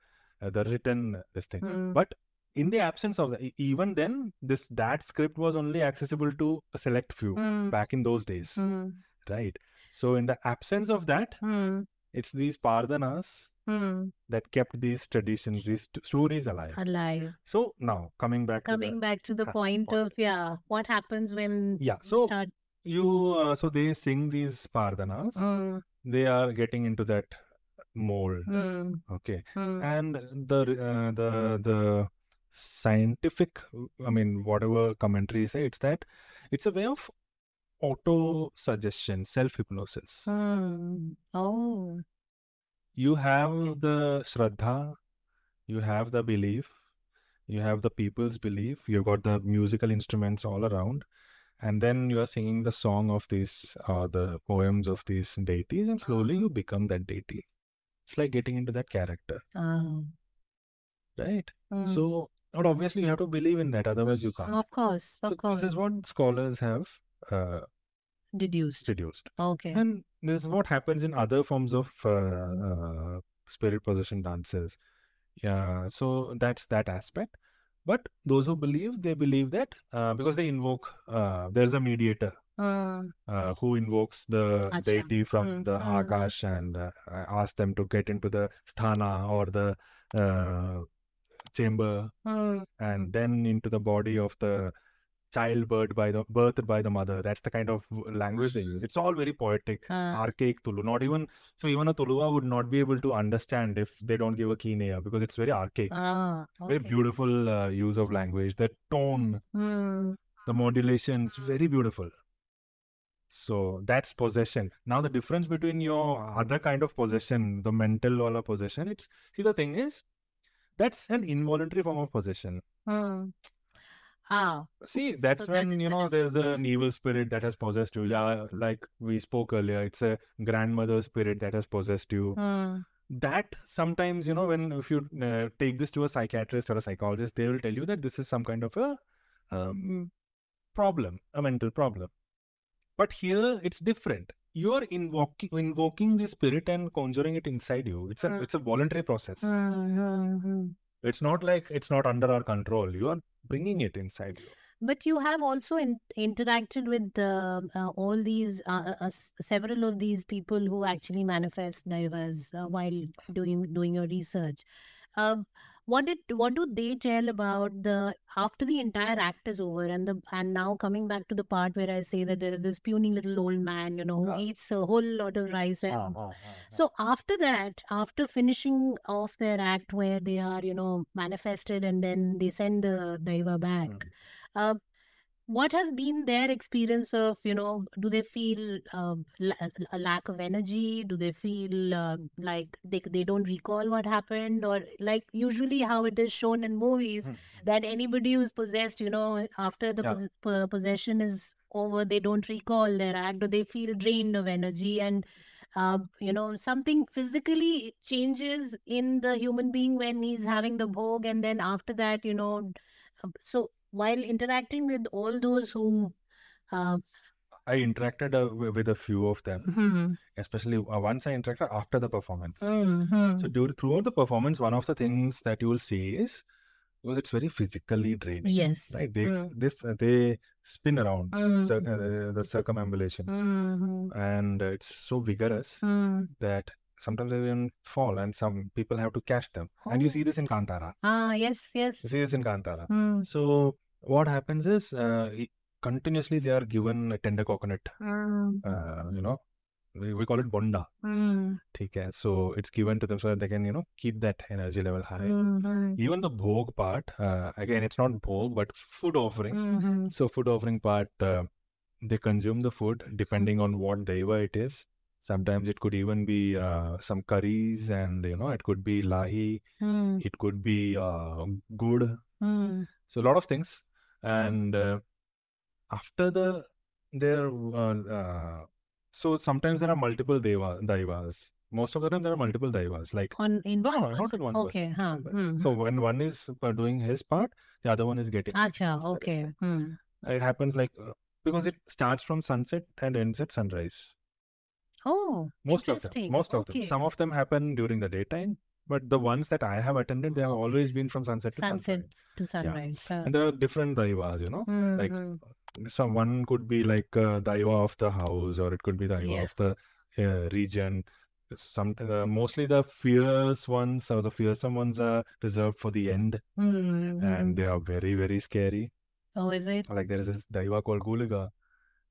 the written uh, this thing. Hmm. But in the absence of that, even then, this that script was only accessible to a select few mm. back in those days, mm. right? So, in the absence of that, mm. it's these pardanas hmm. that kept these traditions, these stories alive. Alive. So now coming back, coming to the, back to the point, point, of yeah, what happens when yeah, so start... you uh, so they sing these pardanas, hmm. they are getting into that mold. Hmm. Okay, and the uh, the the scientific i mean whatever commentary you say it's that it's a way of auto suggestion self hypnosis hmm. oh you have the shraddha you have the belief you have the people's belief you've got the musical instruments all around and then you are singing the song of these uh, the poems of these deities and slowly you become that deity it's like getting into that character uh-huh. right hmm. so not obviously, you have to believe in that, otherwise, you can't. Of course, of so course. This is what scholars have uh, deduced. Deduced. Okay. And this is what happens in other forms of uh, uh, spirit possession dances. Yeah. So that's that aspect. But those who believe, they believe that uh, because they invoke, uh, there's a mediator Mm. Uh, who invokes the deity from mm. the mm. Akash and uh, asks them to get into the sthana or the uh, chamber mm. and then into the body of the child birth by the birthed by the mother. That's the kind of language they use. It's all very poetic, uh. archaic Tulu. Not even so even a Tuluwa would not be able to understand if they don't give a keen ear because it's very archaic. Uh, okay. Very beautiful uh, use of language. The tone, mm. the modulations, very beautiful. So that's possession. Now the difference between your other kind of possession, the mental or possession, it's see the thing is that's an involuntary form of possession. Hmm. Ah. See, that's so when, you know, the there's an evil spirit that has possessed you. Yeah, like we spoke earlier, it's a grandmother spirit that has possessed you. Hmm. That sometimes, you know, when if you uh, take this to a psychiatrist or a psychologist, they will tell you that this is some kind of a um, problem, a mental problem. But here it's different you are invoking invoking the spirit and conjuring it inside you. It's a hmm. it's a voluntary process. Hmm, hmm, it's not like it's not under our control. You are bringing it inside you. But you have also in, interacted with uh, uh, all these uh, uh, uh several of these people who actually manifest divas uh, while doing doing your research. Um, what did what do they tell about the after the entire act is over and the and now coming back to the part where I say that there is this puny little old man, you know, who uh, eats a whole lot of rice. And, uh, uh, so after that, after finishing off their act where they are, you know, manifested and then they send the daiva back. Mm what has been their experience of you know do they feel um, a lack of energy do they feel um, like they, they don't recall what happened or like usually how it is shown in movies hmm. that anybody who's possessed you know after the yeah. possession is over they don't recall their act or they feel drained of energy and uh, you know, something physically changes in the human being when he's having the bog and then after that, you know, uh, so while interacting with all those who uh, I interacted uh, with a few of them, mm-hmm. especially uh, once I interacted after the performance. Mm-hmm. So, during, throughout the performance, one of the things that you will see is because it's very physically draining. Yes, right. They mm. this uh, they spin around mm. cir- uh, the circumambulations, mm-hmm. and it's so vigorous mm. that sometimes they even fall, and some people have to catch them. Oh. And you oh. see this in Kantara. Ah, yes, yes. You see this in Kantara. Mm. So what happens is uh, continuously they are given tender coconut. Mm. Uh, you know, we, we call it bonda. Mm. Okay, so it's given to them so that they can you know keep that energy level high. Mm-hmm. Even the bhog part, uh, again, it's not bhog but food offering. Mm-hmm. So food offering part, uh, they consume the food depending on what daiva it is. Sometimes it could even be uh, some curries, and you know, it could be lahi, mm. it could be uh, good. Mm. So a lot of things. Mm-hmm. and uh, after the there uh, uh, so sometimes there are multiple deva daivas most of the time there are multiple daivas like on in one no, not in one okay person. Huh. Hmm. so when one is uh, doing his part the other one is getting Acha, okay hmm. it happens like uh, because it starts from sunset and ends at sunrise oh most of them most of okay. them some of them happen during the daytime but the ones that I have attended, they have always been from sunset to sunset sunrise. to sunrise. Yeah. Uh. And there are different daivas, you know, mm-hmm. like someone could be like a daiva of the house, or it could be daiva yeah. of the uh, region. Some uh, mostly the fierce ones or the fearsome ones are reserved for the end, mm-hmm. and they are very very scary. Oh, is it? Like there is this daiva called Gulaga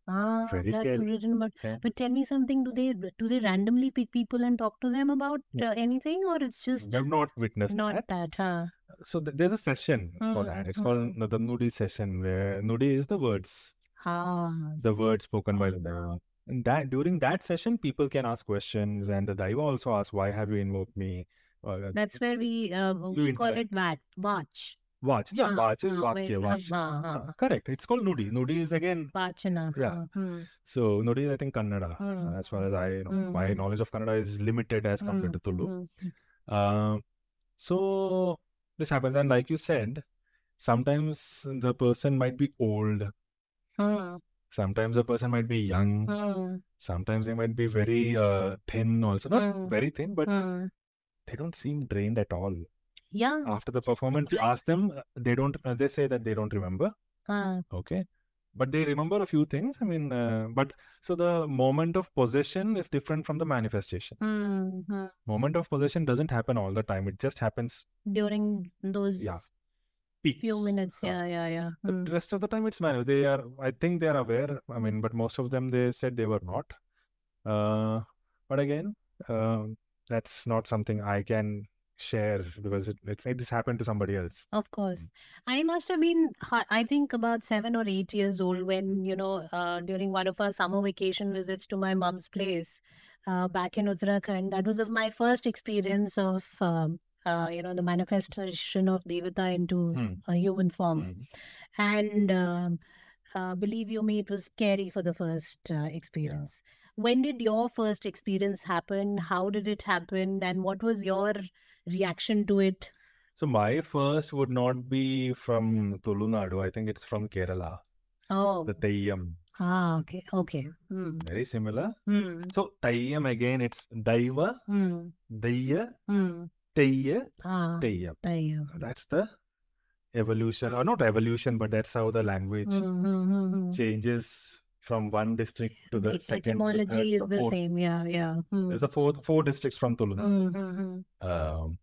Ah, Very scary. written about. Yeah. But tell me something. Do they do they randomly pick people and talk to them about yeah. uh, anything, or it's just I've not witnessed not that. that huh? So th- there's a session mm-hmm. for mm, that. It's mm-hmm. called mm. the Nudi session, where Nudi is the words, ah. the words spoken by the Daiva. Ah. And that during that session, people can ask questions, and the Daiva also asks, "Why have you invoked me?" Uh, that's where we uh, we call it watch. watch watch. Yeah, ah, is ah, vakya. correct. It's called nudi. Nudi is again. Vachana. Yeah. Hmm. So nudi is I think Kannada. As far as I know, my knowledge of Kannada is limited as compared to Tulu. Uh, so this happens, and like you said, sometimes the person might be old. Sometimes the person might be young. Sometimes they might be very uh, thin, also not very thin, but they don't seem drained at all yeah after the performance you ask them uh, they don't uh, they say that they don't remember uh, okay but they remember a few things i mean uh, but so the moment of possession is different from the manifestation mm-hmm. moment of possession doesn't happen all the time it just happens during those yeah peaks. few minutes yeah yeah yeah mm. the hmm. rest of the time it's manual they are i think they are aware i mean but most of them they said they were not uh, but again uh, that's not something i can share because it, it's it just happened to somebody else of course mm. i must have been i think about seven or eight years old when you know uh, during one of our summer vacation visits to my mom's place uh, back in uttarakhand that was my first experience of um, uh, you know the manifestation of devata into hmm. a human form hmm. and um, uh, believe you me it was scary for the first uh, experience yeah. when did your first experience happen how did it happen and what was your reaction to it? So my first would not be from Tulu Nadu. I think it's from Kerala. Oh. The Tayyam. Ah, okay. Okay. Mm. Very similar. Mm. So Tayyam again, it's Daiva, mm. Daya, mm. Tayya, ah, Tayyam. Tayyam. That's the evolution, or not evolution, but that's how the language mm -hmm. changes from one district to the, the second. Uh, etymology the is the, same, yeah, yeah. Hmm. There's a four four districts from Tulun. Mm-hmm. Hmm, hmm. Um,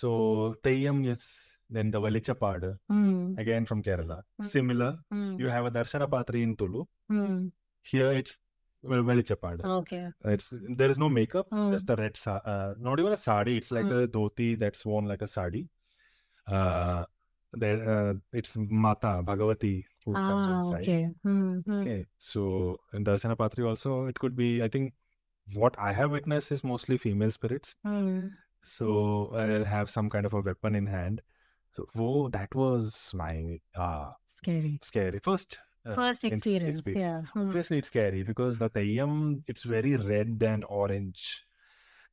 so Teyam, yes. Then the Valichapada, mm. again from Kerala. Mm. Similar, mm. you have a Darshana Patri in Tulu. Mm. Here it's well, Velichapad. Okay. It's there is no makeup, mm. just the red sa- uh, not even a sari. It's like hmm. a dhoti that's worn like a sari. Uh, there, uh, it's Mata Bhagavati food ah, comes inside. Okay. Mm-hmm. okay. So in Darsana Patri also, it could be, I think what I have witnessed is mostly female spirits. Mm. So I'll have some kind of a weapon in hand. So whoa, that was my uh, scary. Scary. First uh, first experience, experience. Yeah. Mm. Obviously it's scary because the Tayyam, it's very red and orange.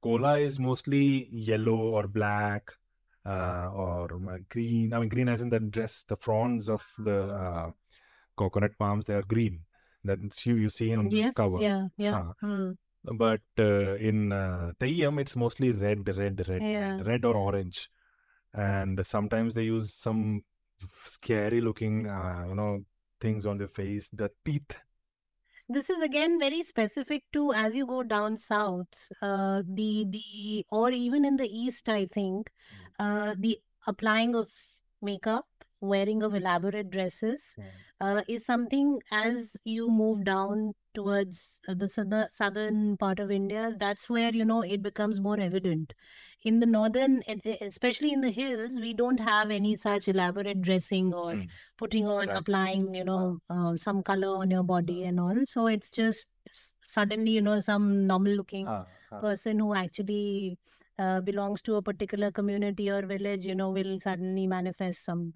Cola is mostly yellow or black. Uh, or uh, green. I mean, green as in the dress, the fronds of the uh, coconut palms, they are green. That's you you see on yes, cover. Yeah, yeah. Huh. Hmm. But uh, in uh, it's mostly red, red, red, yeah. red, or orange, and sometimes they use some scary looking, uh, you know, things on the face, the teeth. This is again very specific to as you go down south, uh, the the or even in the east, I think, hmm. uh, the applying of makeup wearing of mm-hmm. elaborate dresses uh, is something as you move down towards uh, the southern, southern part of India, that's where, you know, it becomes more evident. In the northern, especially in the hills, we don't have any such elaborate dressing or mm. putting on, right. applying, you know, uh, some color on your body mm. and all. So it's just suddenly, you know, some normal looking uh, uh. person who actually uh, belongs to a particular community or village, you know, will suddenly manifest some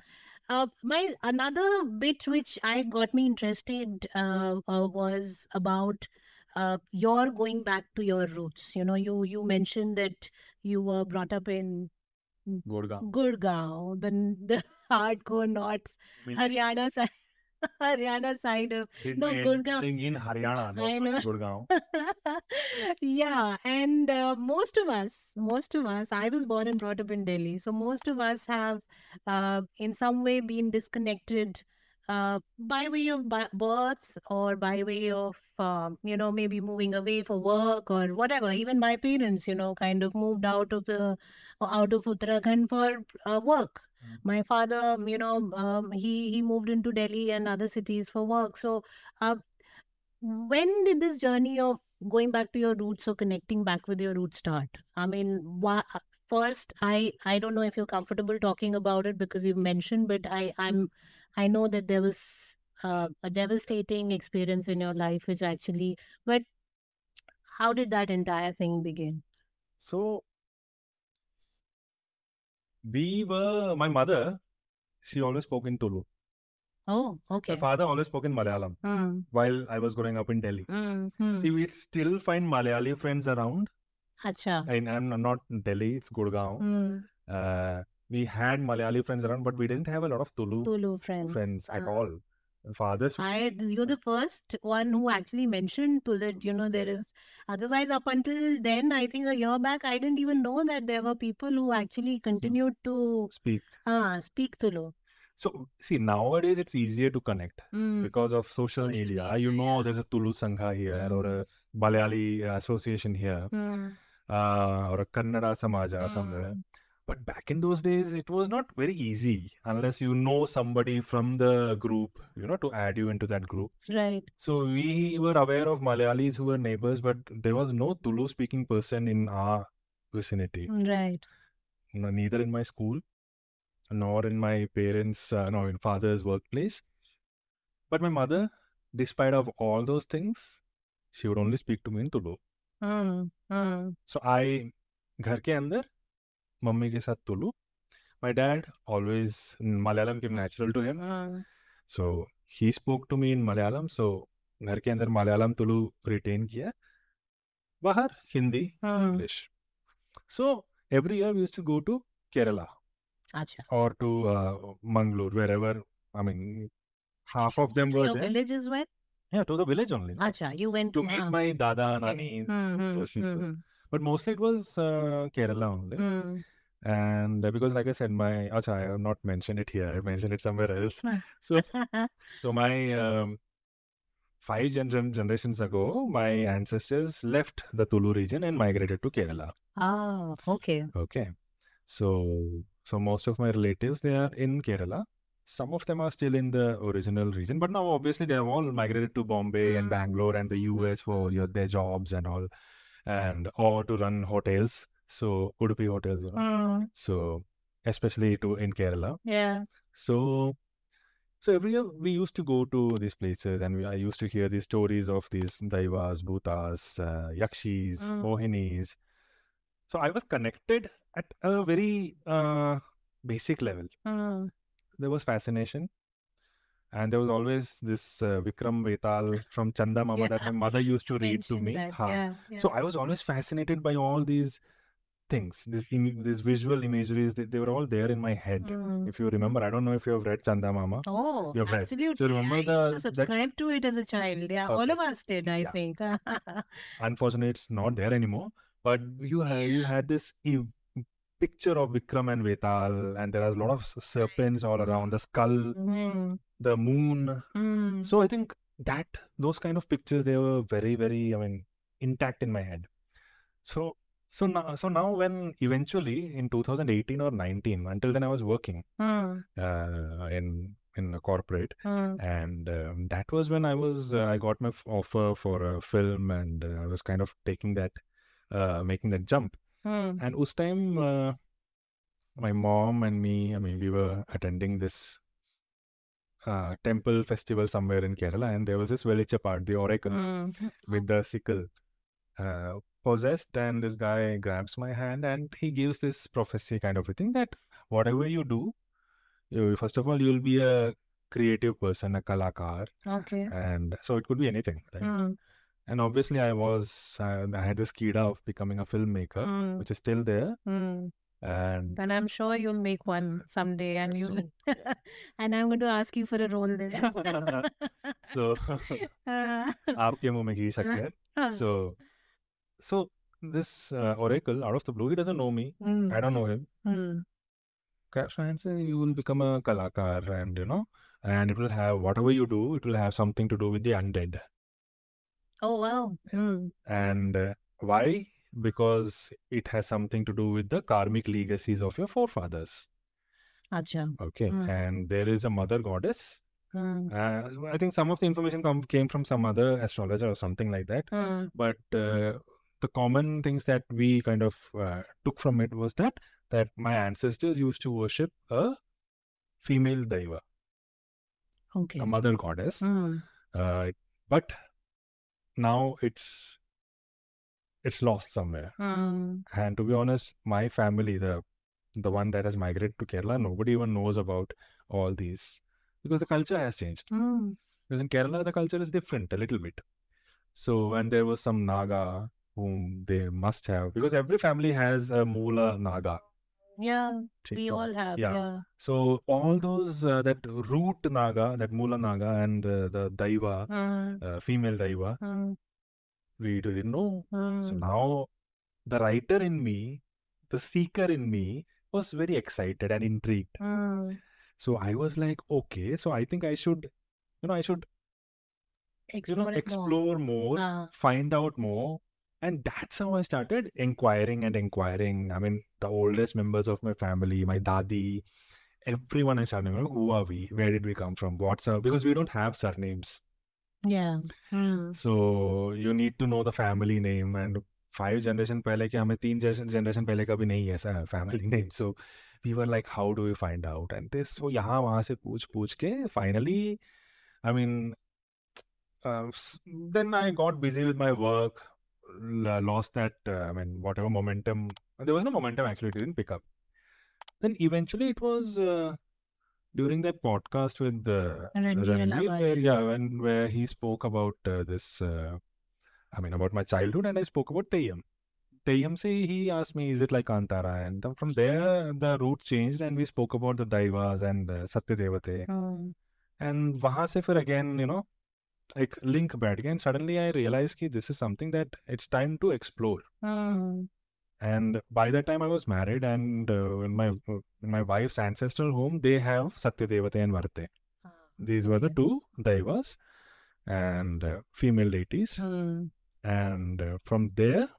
uh, my another bit which I got me interested uh, uh, was about uh, your going back to your roots. You know, you you mentioned that you were brought up in Gurgaon, Gurgaon, the, the hardcore north Haryana side. Haryana side of no Gurgaon in Haryana, no, Gurgaon. yeah, and uh, most of us, most of us, I was born and brought up in Delhi, so most of us have, uh, in some way, been disconnected. Uh, by way of birth or by way of uh, you know maybe moving away for work or whatever even my parents you know kind of moved out of the out of uttarakhand for uh, work my father, you know, um, he he moved into Delhi and other cities for work. So, uh, when did this journey of going back to your roots or connecting back with your roots start? I mean, why, uh, first, I I don't know if you're comfortable talking about it because you've mentioned, but I I'm I know that there was uh, a devastating experience in your life, which actually, but how did that entire thing begin? So we were my mother. She always spoke in Tulu. Oh, okay. My father always spoke in Malayalam mm. while I was growing up in Delhi. Mm-hmm. See, we still find Malayali friends around. Acha. I'm not Delhi; it's Gurgaon. Mm. Uh, we had Malayali friends around, but we didn't have a lot of Tulu, Tulu friends, friends at hmm. all fathers i you're the first one who actually mentioned to that you know there is otherwise up until then i think a year back i didn't even know that there were people who actually continued to speak uh, speak tulu so see nowadays it's easier to connect mm. because of social media you know there's a tulu sangha here mm. or a malayali association here mm. uh, or a kannada samaja hmm. somewhere but back in those days, it was not very easy unless you know somebody from the group, you know, to add you into that group. Right. So we were aware of Malayalis who were neighbors, but there was no Tulu speaking person in our vicinity. Mm, right. neither in my school nor in my parents, uh, no, in father's workplace. But my mother, despite of all those things, she would only speak to me in Tulu. Mm, mm. So I, घर के अंदर mummy के साथ Tulu my dad always malayalam came natural to him uh. so he spoke to me in malayalam so घर के अंदर Malayalam Tulu retain किया बाहर Hindi English so every year use to go to Kerala और to Mangalore wherever I mean half of them were villages where या to the village only अच्छा you went to meet my dada nani but mostly it was uh, hmm. Kerala only. Mm. And uh, because, like I said, my acha, I have not mentioned it here. I mentioned it somewhere else. so, so my um, five gen- generations ago, my hmm. ancestors left the Tulu region and migrated to Kerala. Ah, okay. Okay. So, so most of my relatives they are in Kerala. Some of them are still in the original region, but now obviously they have all migrated to Bombay mm. and hmm. Bangalore and the US for your, their jobs and all. Hmm. and or to run hotels. So Udupi hotels. You know? mm. So especially to in Kerala. Yeah. So so every year we used to go to these places and we, I used to hear these stories of these daivas, bhutas, uh, yakshis, mm. mohinis. So I was connected at a very uh, basic level. Mm. There was fascination. And there was always this uh, Vikram Vetal from Chanda Mama yeah. that my mother used to read to me. That, yeah, yeah. So I was always fascinated by all these things, these, Im- these visual imageries. They, they, were all there in my head. Mm. If you remember, I don't know if you have read Chanda Mama. Oh, you have absolutely. Read. So remember I the, to subscribe that... to it as a child. Yeah, okay. all of us did, I think. Unfortunately, it's not there anymore. But you, had, you had this ev- picture of Vikram and Vetal, and there are a lot of serpents all around the skull, mm-hmm. the moon. Mm. So I think that those kind of pictures they were very very I mean intact in my head. So so now so now when eventually in 2018 or 19 until then I was working mm. uh, in in a corporate mm. and um, that was when I was uh, I got my f- offer for a film and uh, I was kind of taking that uh, making that jump. Hmm. And us time, hmm. uh, my mom and me, I mean, we were attending this uh, temple festival somewhere in Kerala, and there was this Velichapad, the oracle, hmm. with the sickle uh, possessed. And this guy grabs my hand and he gives this prophecy kind of a thing that whatever you do, you, first of all, you'll be a creative person, a kalakar. Okay. And so it could be anything, right? And obviously, I was, uh, I had this kida of becoming a filmmaker, mm. which is still there. Mm. And, and I'm sure you'll make one someday, and you so, and I'm going to ask you for a role there. so, uh. आपके मुंह में घी So, so this uh, oracle out of the blue, he doesn't know me. Mm. I don't know him. Mm. And say you will become a kalakar, and you know, and it will have whatever you do, it will have something to do with the undead. Oh, wow. Hmm. And uh, why? Because it has something to do with the karmic legacies of your forefathers. Achha. Okay. Mm. And there is a mother goddess. Mm. Uh, I think some of the information came from some other astrologer or something like that. Hmm. But uh, the common things that we kind of uh, took from it was that that my ancestors used to worship a female daiva, okay, a mother goddess. Hmm. Uh, but now it's it's lost somewhere. Mm. And to be honest, my family, the the one that has migrated to Kerala, nobody even knows about all these because the culture has changed. Mm. Because in Kerala, the culture is different a little bit. So, and there was some Naga whom they must have because every family has a Mula Naga yeah, TikTok. we all have. Yeah. yeah. So all those uh, that root naga, that mula naga, and uh, the daiva, mm. uh, female daiva, mm. we didn't know. Mm. So hmm. now the writer in me, the seeker in me, was very excited and intrigued. Hmm. So I was like, okay, so I think I should, you know, I should explore, you know, explore more, more ah. find out more, and that's how I started inquiring and inquiring. I mean, the oldest members of my family, my dadi, everyone I started, you who are we? Where did we come from? What's our, because we don't have surnames. Yeah. Hmm. So you need to know the family name and five generation पहले के हमें तीन generation पहले का भी नहीं ऐसा family name. So we were like, how do we find out? And this so यहाँ वहाँ से पूछ पूछ के finally, I mean, uh, then I got busy with my work lost that, uh, I mean, whatever momentum, there was no momentum actually, it didn't pick up. Then eventually it was uh, during that podcast with uh, Ranveer, where, yeah, when where he spoke about uh, this, uh, I mean, about my childhood, and I spoke about Teyam. Teyam See, he asked me, is it like Antara? And then from there, the route changed, and we spoke about the Daivas and uh, Satya Devate. Oh. And wahan again, you know, like link bad again. and suddenly I realized कि this is something that it's time to explore. Mm. And by that time I was married and uh, in my in my wife's ancestral home they have Satya Devate and Varte. Oh, These okay. were the two devas and uh, female deities. Mm. And uh, from there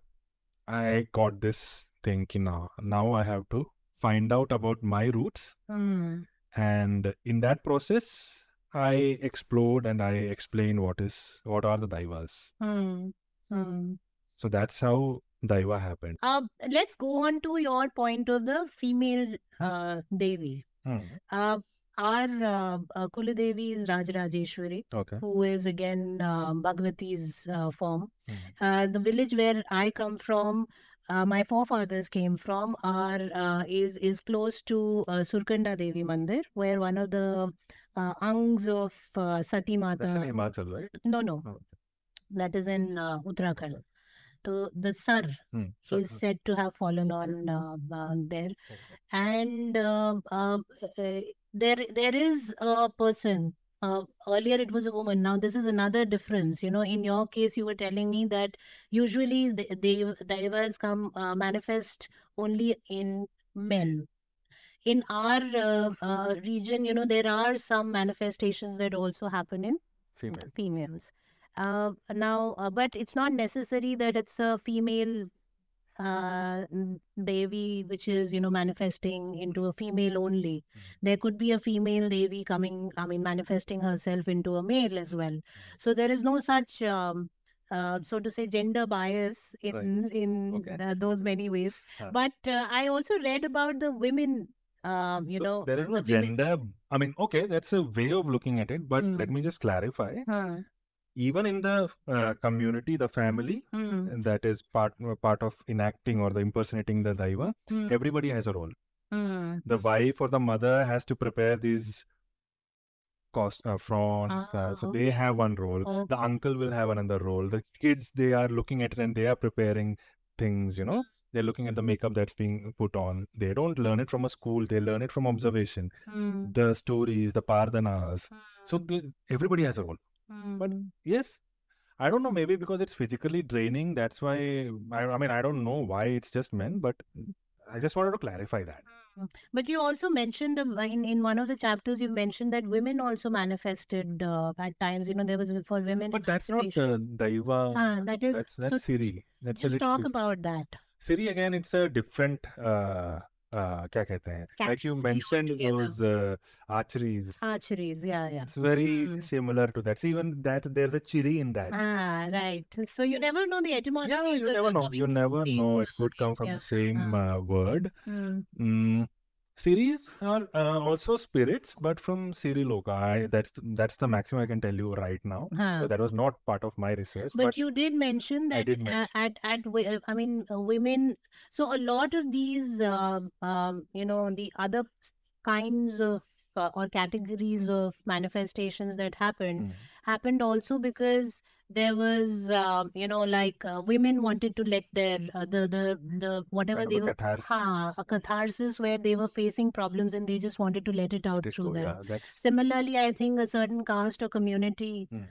I got this thing now now I have to find out about my roots. Mm. And in that process I hmm. explored and I explained what is what are the daivas. Hmm. hmm. So that's how daiva happened. Uh, let's go on to your point of the female uh, devi. Mm. Uh, our uh, uh, Kuladevi is Rajarajeshwari, okay. who is again uh, Bhagavati's uh, form. Mm. the village where I come from, uh, my forefathers came from, are uh, is is close to Surkanda Devi Mandir, where one of the uh, Angs of uh, Sati Mata. That's in Himachal, right? No, no. Oh. That is in uh, Uttarakhand. So the Sar hmm, sir, is said to have fallen on uh, uh there. Oh, okay. And uh, uh, there, there is a person. earlier it was a woman. Now this is another difference. You know, in your case, you were telling me that usually the, the devas come manifest only in men in our uh, uh, region, you know, there are some manifestations that also happen in Female. females. Uh, now, uh, but it's not necessary that it's a female uh, devi which is, you know, manifesting into a female only. Mm -hmm. There could be a female devi coming, I mean, manifesting herself into a male as well. Mm-hmm. So there is no such. Um, uh, so to say gender bias in right. in okay. the, those many ways huh. but uh, i also read about the women um, you so know there is no gender i mean okay that's a way of looking at it but mm. let hmm. me just clarify huh. even in the uh, community the family mm. that is part uh, part of enacting or the impersonating the daiva mm. everybody has a role hmm. the wife or the mother has to prepare these cost uh, fronts ah, uh, so okay. Ah. they have one role okay. the uncle will have another role the kids they are looking at it and they are preparing things you know they're looking at the makeup that's being put on. They don't learn it from a school. They learn it from observation, mm. the stories, the pardanas. Mm. So the, everybody has a role. Mm. But yes, I don't know. Maybe because it's physically draining. That's why. I, I, mean, I don't know why it's just men, but I just wanted to clarify that. Hmm. But you also mentioned um, in, in one of the chapters, you mentioned that women also manifested uh, at times. You know, there was for women. But that's not uh, Daiva. Ah, that is. That's, that's so Siri. That's just talk about that. Siri again, it's a different. Uh, uh, क्या कहते like you mentioned those uh, archeries archeries yeah yeah it's very mm. similar to that so even that there's a chiri in that ah right so you never know the etymology yeah you never know you never know it could come from yeah. the same ah. uh, word hmm. mm. Mm. Series are uh, also spirits, but from Sri Lanka. I, that's the, that's the maximum I can tell you right now. Huh. So that was not part of my research. But, but you did mention that did uh, mention. at at uh, I mean uh, women. So a lot of these, uh, um, you know, the other kinds of uh, or categories of manifestations that happened mm. happened also because there was uh, you know like uh, women wanted to let their uh, the the the whatever kind they were catharsis. Ha, a catharsis where they were facing problems and they just wanted to let it out Disco, through them yeah, similarly i think a certain caste or community hmm.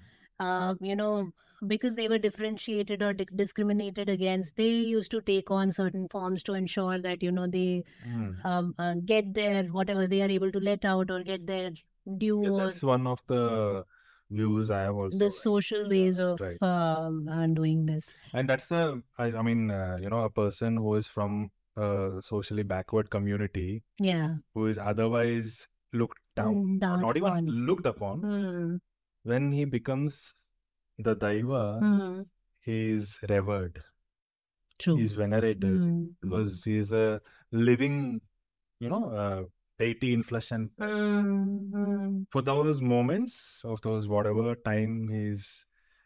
Um, you know because they were differentiated or di discriminated against they used to take on certain forms to ensure that you know they hmm. um, uh, get their whatever they are able to let out or get their due yeah, that's one of the mm-hmm views I have also. The social ways of right. Um, uh, doing this. And that's a, I, I mean, uh, you know, a person who is from a socially backward community. Yeah. Who is otherwise looked down, mm, down not even looked upon. Mm. When he becomes the daiva, mm. he is revered. True. He's venerated mm. because he's a living, you know, uh, deity inflation mm-hmm. for those moments of those whatever time is,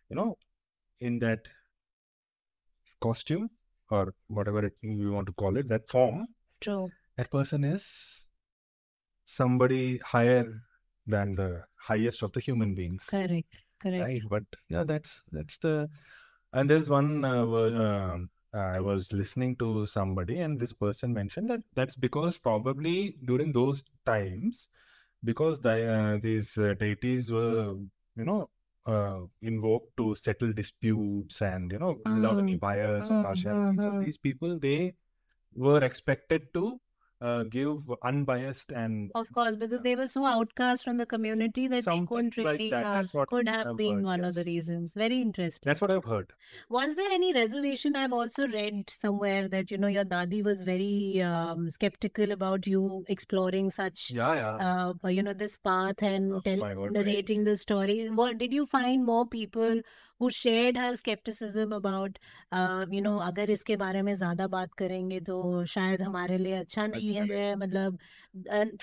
you know in that costume or whatever it, you want to call it that form true that person is somebody higher than the highest of the human beings correct correct right but yeah that's that's the and there's one uh, uh, I was listening to somebody, and this person mentioned that that's because probably during those times, because uh, these uh, deities were, you know, uh, invoked to settle disputes and, you know, without any bias mm. or mm-hmm. partiality. So these people, they were expected to uh, give unbiased and of course because they were so outcast from the community that they couldn't really like that. Uh, could have have been heard, one yes. of the reasons very interesting that's what i've heard was there any reservation i've also read somewhere that you know your dadi was very um, skeptical about you exploring such yeah, yeah. Uh, you know this path and oh, tell, God, narrating right. the story what did you find more people who shared her skepticism about uh, you know अगर इसके बारे में ज़्यादा बात करेंगे तो शायद हमारे लिए अच्छा नहीं है मतलब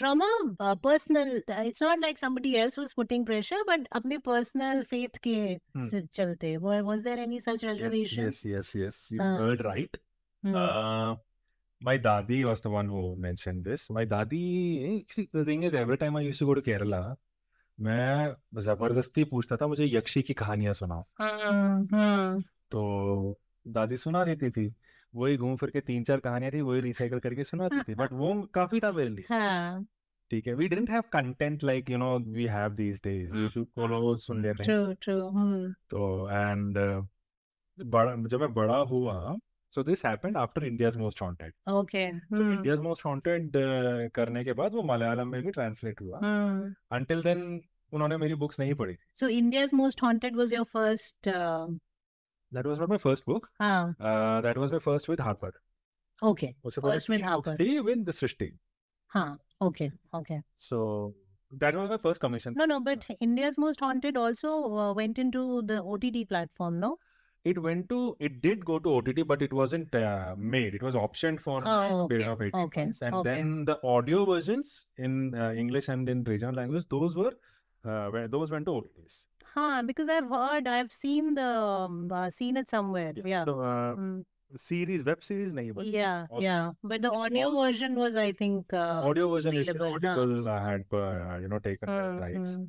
from a personal it's not like somebody else was putting pressure but अपने personal faith के hmm. चलते was there any such reservation yes yes yes, yes. you uh, heard right hmm. uh, my dadi was the one who mentioned this. My dadi, see, the thing is, every time I used to go to Kerala, मैं जबरदस्ती पूछता था मुझे यक्षी की कहानियां सुनाओ हम्म, हम्म। तो दादी सुना देती थी वही घूम फिर के तीन चार कहानियां थी वही रिसाइकल करके सुनाती थी बट हाँ। वो काफी था मेरे लिए हाँ। ठीक है we didn't have content like you know we have these days सुन लेते हैं ट्रू हम्म। ट्रू तो एंड बड़ा जब मैं बड़ा हुआ so this happened after India's most haunted okay so India's most haunted करने के बाद वो मलयालम में भी ट्रांसलेट हुआ अंटिल देन उन्होंने मेरी बुक्स नहीं पढ़ी so India's most haunted was your first that was not my first book that was my first with Harper okay first with Harper three with the Srishti हां okay okay so That was my first commission. No, no, but India's Most Haunted also uh, went into the OTT platform, no? it went to it did go to ott but it wasn't uh, made it was optioned for oh, okay. period of 18 okay. months and okay. then the audio versions in uh, english and in regional language those were uh, where those went to otts huh because i've heard i've seen the um, uh, seen it somewhere yeah the, uh, mm. series web series nahi, but yeah audio. yeah but the audio version was i think uh, audio version is still audible huh? had you know taken mm rights hmm.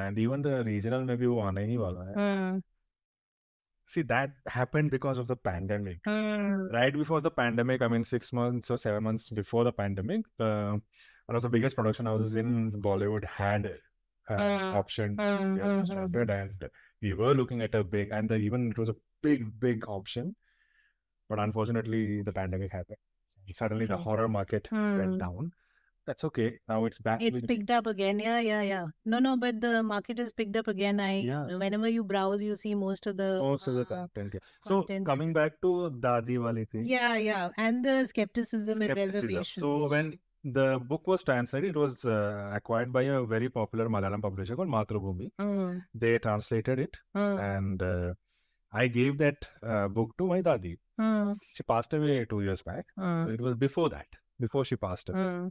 and even the regional maybe one, वो See, that happened because of the pandemic. Mm. Right before the pandemic, I mean, six months or seven months before the pandemic, uh, one of the biggest production houses in Bollywood had uh, hmm. option. Mm. Hmm, Started, hmm. and we were looking at a big, and the, even it was a big, big option. But unfortunately, the pandemic happened. Suddenly, the horror market went down. That's okay. Now it's back. It's picked up again. Yeah, yeah, yeah. No, no, but the market is picked up again. I yeah. whenever you browse, you see most of the most uh, of the uh, content. Yeah. So content. coming back to Dadi wali thing. Yeah, yeah, and the skepticism, skepticism. and reservations. So when the book was translated, it was uh, acquired by a very popular Malayalam publisher called Matrabhumi. Mm. They translated it, mm. and uh, I gave that uh, book to my Dadi. Mm. She passed away two years back, hmm. so it was before that, before she passed away. Hmm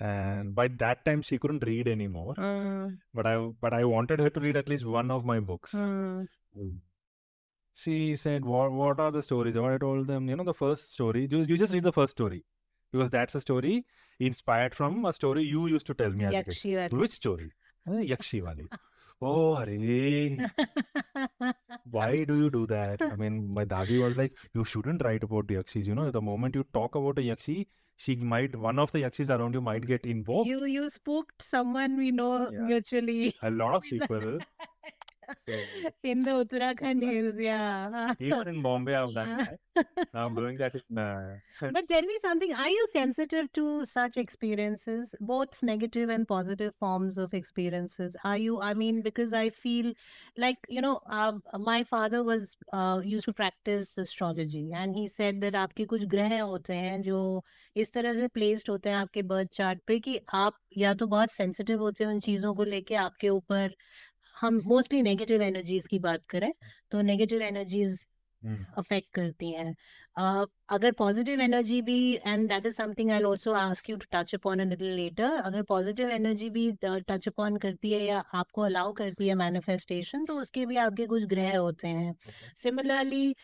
and by that time she couldn't read anymore mm. but i but i wanted her to read at least one of my books mm. mm. she said what what are the stories i told them you know the first story you, you just read the first story because that's a story inspired from a story you used to tell me Yakshi which story yakshi wali oh Harin. why do you do that? I mean, my dagi was like, you shouldn't write about yaksis. You know, the moment you talk about a yakshi, she might one of the yaksis around you might get involved. You you spooked someone we know yeah. mutually. A lot of people. So, in the Uttarakhand hills, yeah. Even in Bombay, I've done that. Now I'm doing that in. Uh... but tell me something. Are you sensitive to such experiences, both negative and positive forms of experiences? Are you? I mean, because I feel like you know, uh, my father was uh, used to practice astrology, and he said that आपके कुछ ग्रह होते हैं जो इस तरह से placed होते हैं आपके birth chart पे कि आप या तो बहुत sensitive होते हैं उन चीजों को लेके आपके ऊपर हम मोस्टली नेगेटिव एनर्जीज की बात करें तो नेगेटिव एनर्जीज अफेक्ट करती हैं Uh, अगर पॉजिटिव एनर्जी भी and that is something I also ask you to touch upon a little later अगर पॉजिटिव एनर्जी भी टच uh, अपॉन करती है या आपको अलाउ करती है मैनिफेस्टेशन तो उसके भी आपके कुछ ग्रह होते हैं similarly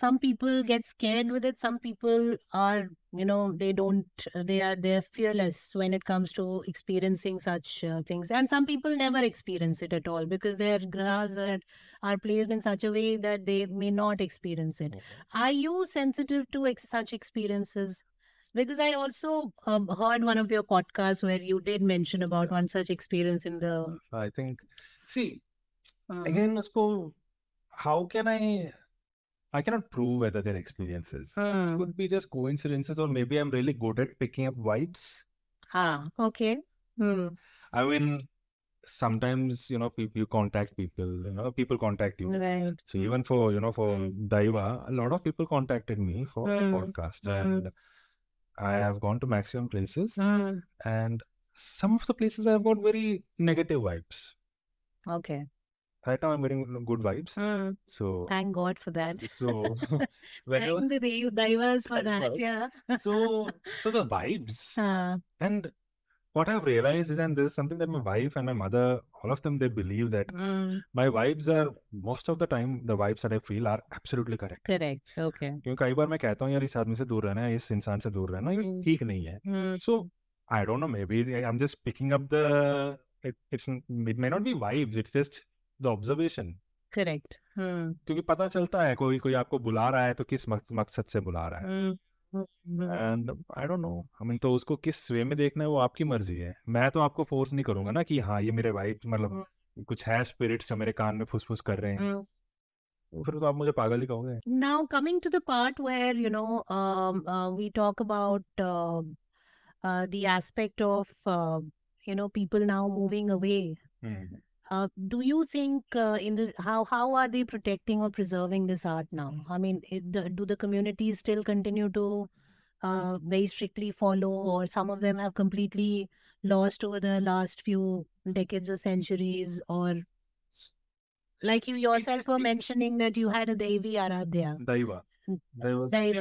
some people get scared with it some people are you know they don't they are they fearless when it comes to experiencing such things and some people never experience it at all because they are graha are placed in such a way that they may not experience it I you sensitive to ex- such experiences? Because I also um, heard one of your podcasts where you did mention about one such experience in the. Uh, I think. See, hmm. again, huh again, how can I I cannot prove whether their experiences. Hmm. Could be just coincidences, or maybe I'm really good at picking up vibes. Ah, okay. Hmm. I mean, sometimes you know people you contact people you know people contact you right. so even for you know for mm. daiva a lot of people contacted me for mm. podcast mm. and i have gone to maximum places mm. and some of the places i've got very negative vibes okay right now i'm getting good vibes mm. so thank god for that so thank the daivas for that yeah so so the vibes uh. and what I've realized is, and this is something that my wife and my mother, all of them, they believe that mm. my vibes are most of the time the vibes that I feel are absolutely correct. Correct. Okay. क्योंकि कई बार मैं कहता हूँ यार इस आदमी से दूर रहना है इस इंसान से दूर रहना ये ठीक नहीं है So I don't know. Maybe I'm just picking up the. It, it's it may not be vibes. It's just the observation. Observation Hmm. क्योंकि पता चलता है कोई कोई आपको बुला रहा है तो किस मकसद से बुला रहा है Hmm. And I don't know I mean तो उसको किस वे में देखना है वो आपकी मर्जी है मैं तो आपको फोर्स नहीं करूंगा ना कि हाँ ये मेरे वाइफ मतलब हम्म। कुछ है स्पिरिट्स जो मेरे कान में फुसफुस कर रहे हैं हम्म। तो फिर तो आप मुझे पागल ही कहोगे now coming to the part where you know we talk about the aspect of you know people now moving away Uh, do you think uh, in the how how are they protecting or preserving this art now? I mean, it, the, do the communities still continue to uh, very strictly follow, or some of them have completely lost over the last few decades or centuries, or like you yourself were mentioning that you had a Devi Aradhya. Daiva there was there,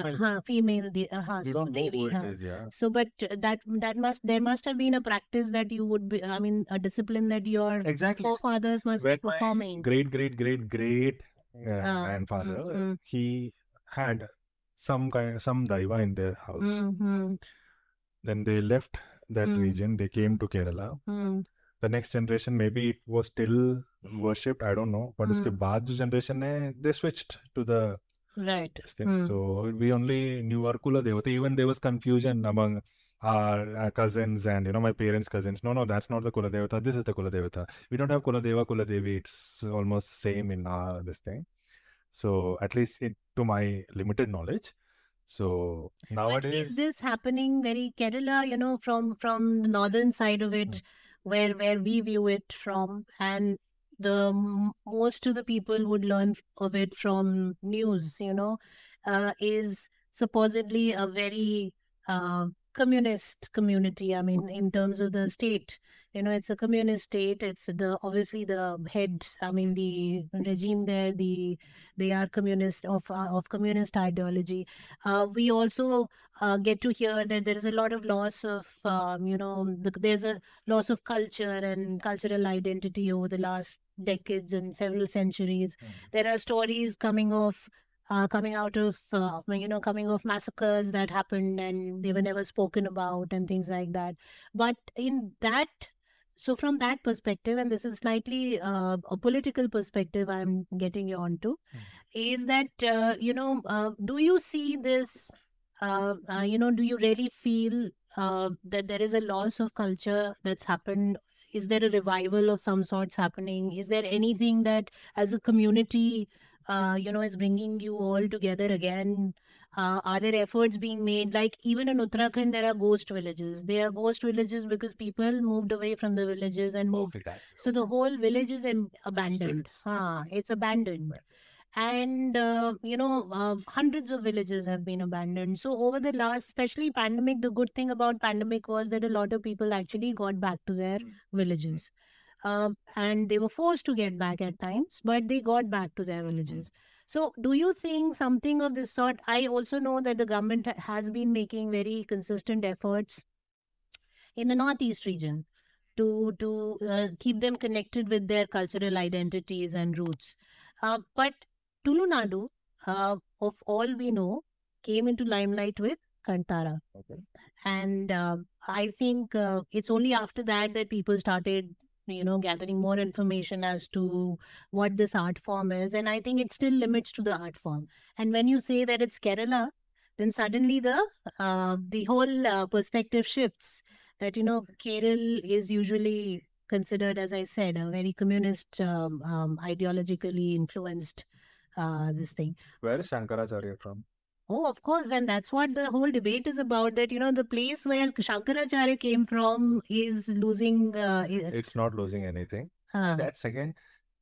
female, uh-huh, uh-huh, so yeah. so but uh, that that must there must have been a practice that you would be i mean a discipline that your exactly. forefathers must Where be performing great great great great uh, uh, grandfather mm-hmm. he had some kind some daiva in their house mm-hmm. then they left that mm-hmm. region they came to kerala mm. the next generation maybe it was still worshipped i don't know but mm. uske baad jo generation hai they switched to the Right. Mm. So we only knew Arkula Devata. Even there was confusion among our, cousins and you know my parents' cousins. No, no, that's not the Kula Devata. This is the Kula Devata. We don't have Kula Deva, Kula Devi. It's almost the same in our uh, this thing. So at least it, to my limited knowledge. So nowadays, but is this happening very Kerala? You know, from from the northern side of it, mm. where where we view it from, and the most of the people would learn of it from news, you know, uh, is supposedly a very uh, communist community. I mean, in terms of the state, you know, it's a communist state. It's the obviously the head. I mean, the regime there. The they are communist of uh, of communist ideology. Uh, we also uh, get to hear that there is a lot of loss of um, you know the, there's a loss of culture and cultural identity over the last decades and several centuries. Mm. There are stories coming of uh, coming out of uh, you know coming of massacres that happened and they were mm-hmm. never spoken about and things like that but in that so from that perspective and this is slightly uh, a political perspective i'm getting you onto mm. is that uh, you know uh, do you see this uh, you know do you really feel that there is a loss of culture that's happened is there a revival of some sorts happening? Is there anything that, as a community, uh, you know, is bringing you all together again? Uh, are there efforts being made? Like even in Uttarakhand, there are ghost villages. There are ghost villages because people moved away from the villages and moved. So the whole village is in, abandoned. Ah, it's abandoned. Right and uh, you know uh, hundreds of villages have been abandoned so over the last especially pandemic the good thing about pandemic was that a lot of people actually got back to their hmm. villages um, and they were forced to get back at times but they got back to their hmm. villages so do you think something of this sort i also know that the government has been making very consistent efforts in the northeast region to to uh, keep them connected with their cultural identities and roots. Uh, but Tulu Nadu, hmm. uh, of all we know, came into limelight with Kantara. Okay. And uh, I think uh, it's only after that that people started, you know, gathering more information as to what this art form is. And I think it still limits to the art form. And when you say that it's Kerala, then suddenly the uh, the whole uh, perspective shifts. That you know, Kerala is usually considered, as I said, a very communist, um, um, ideologically influenced uh, mm-hmm. this thing. Where is Shankaracharya from? Oh, of course. And that's what the whole debate is about that, you know, the place where Shankaracharya came from is losing. Uh, it's not losing anything. Huh. That's again,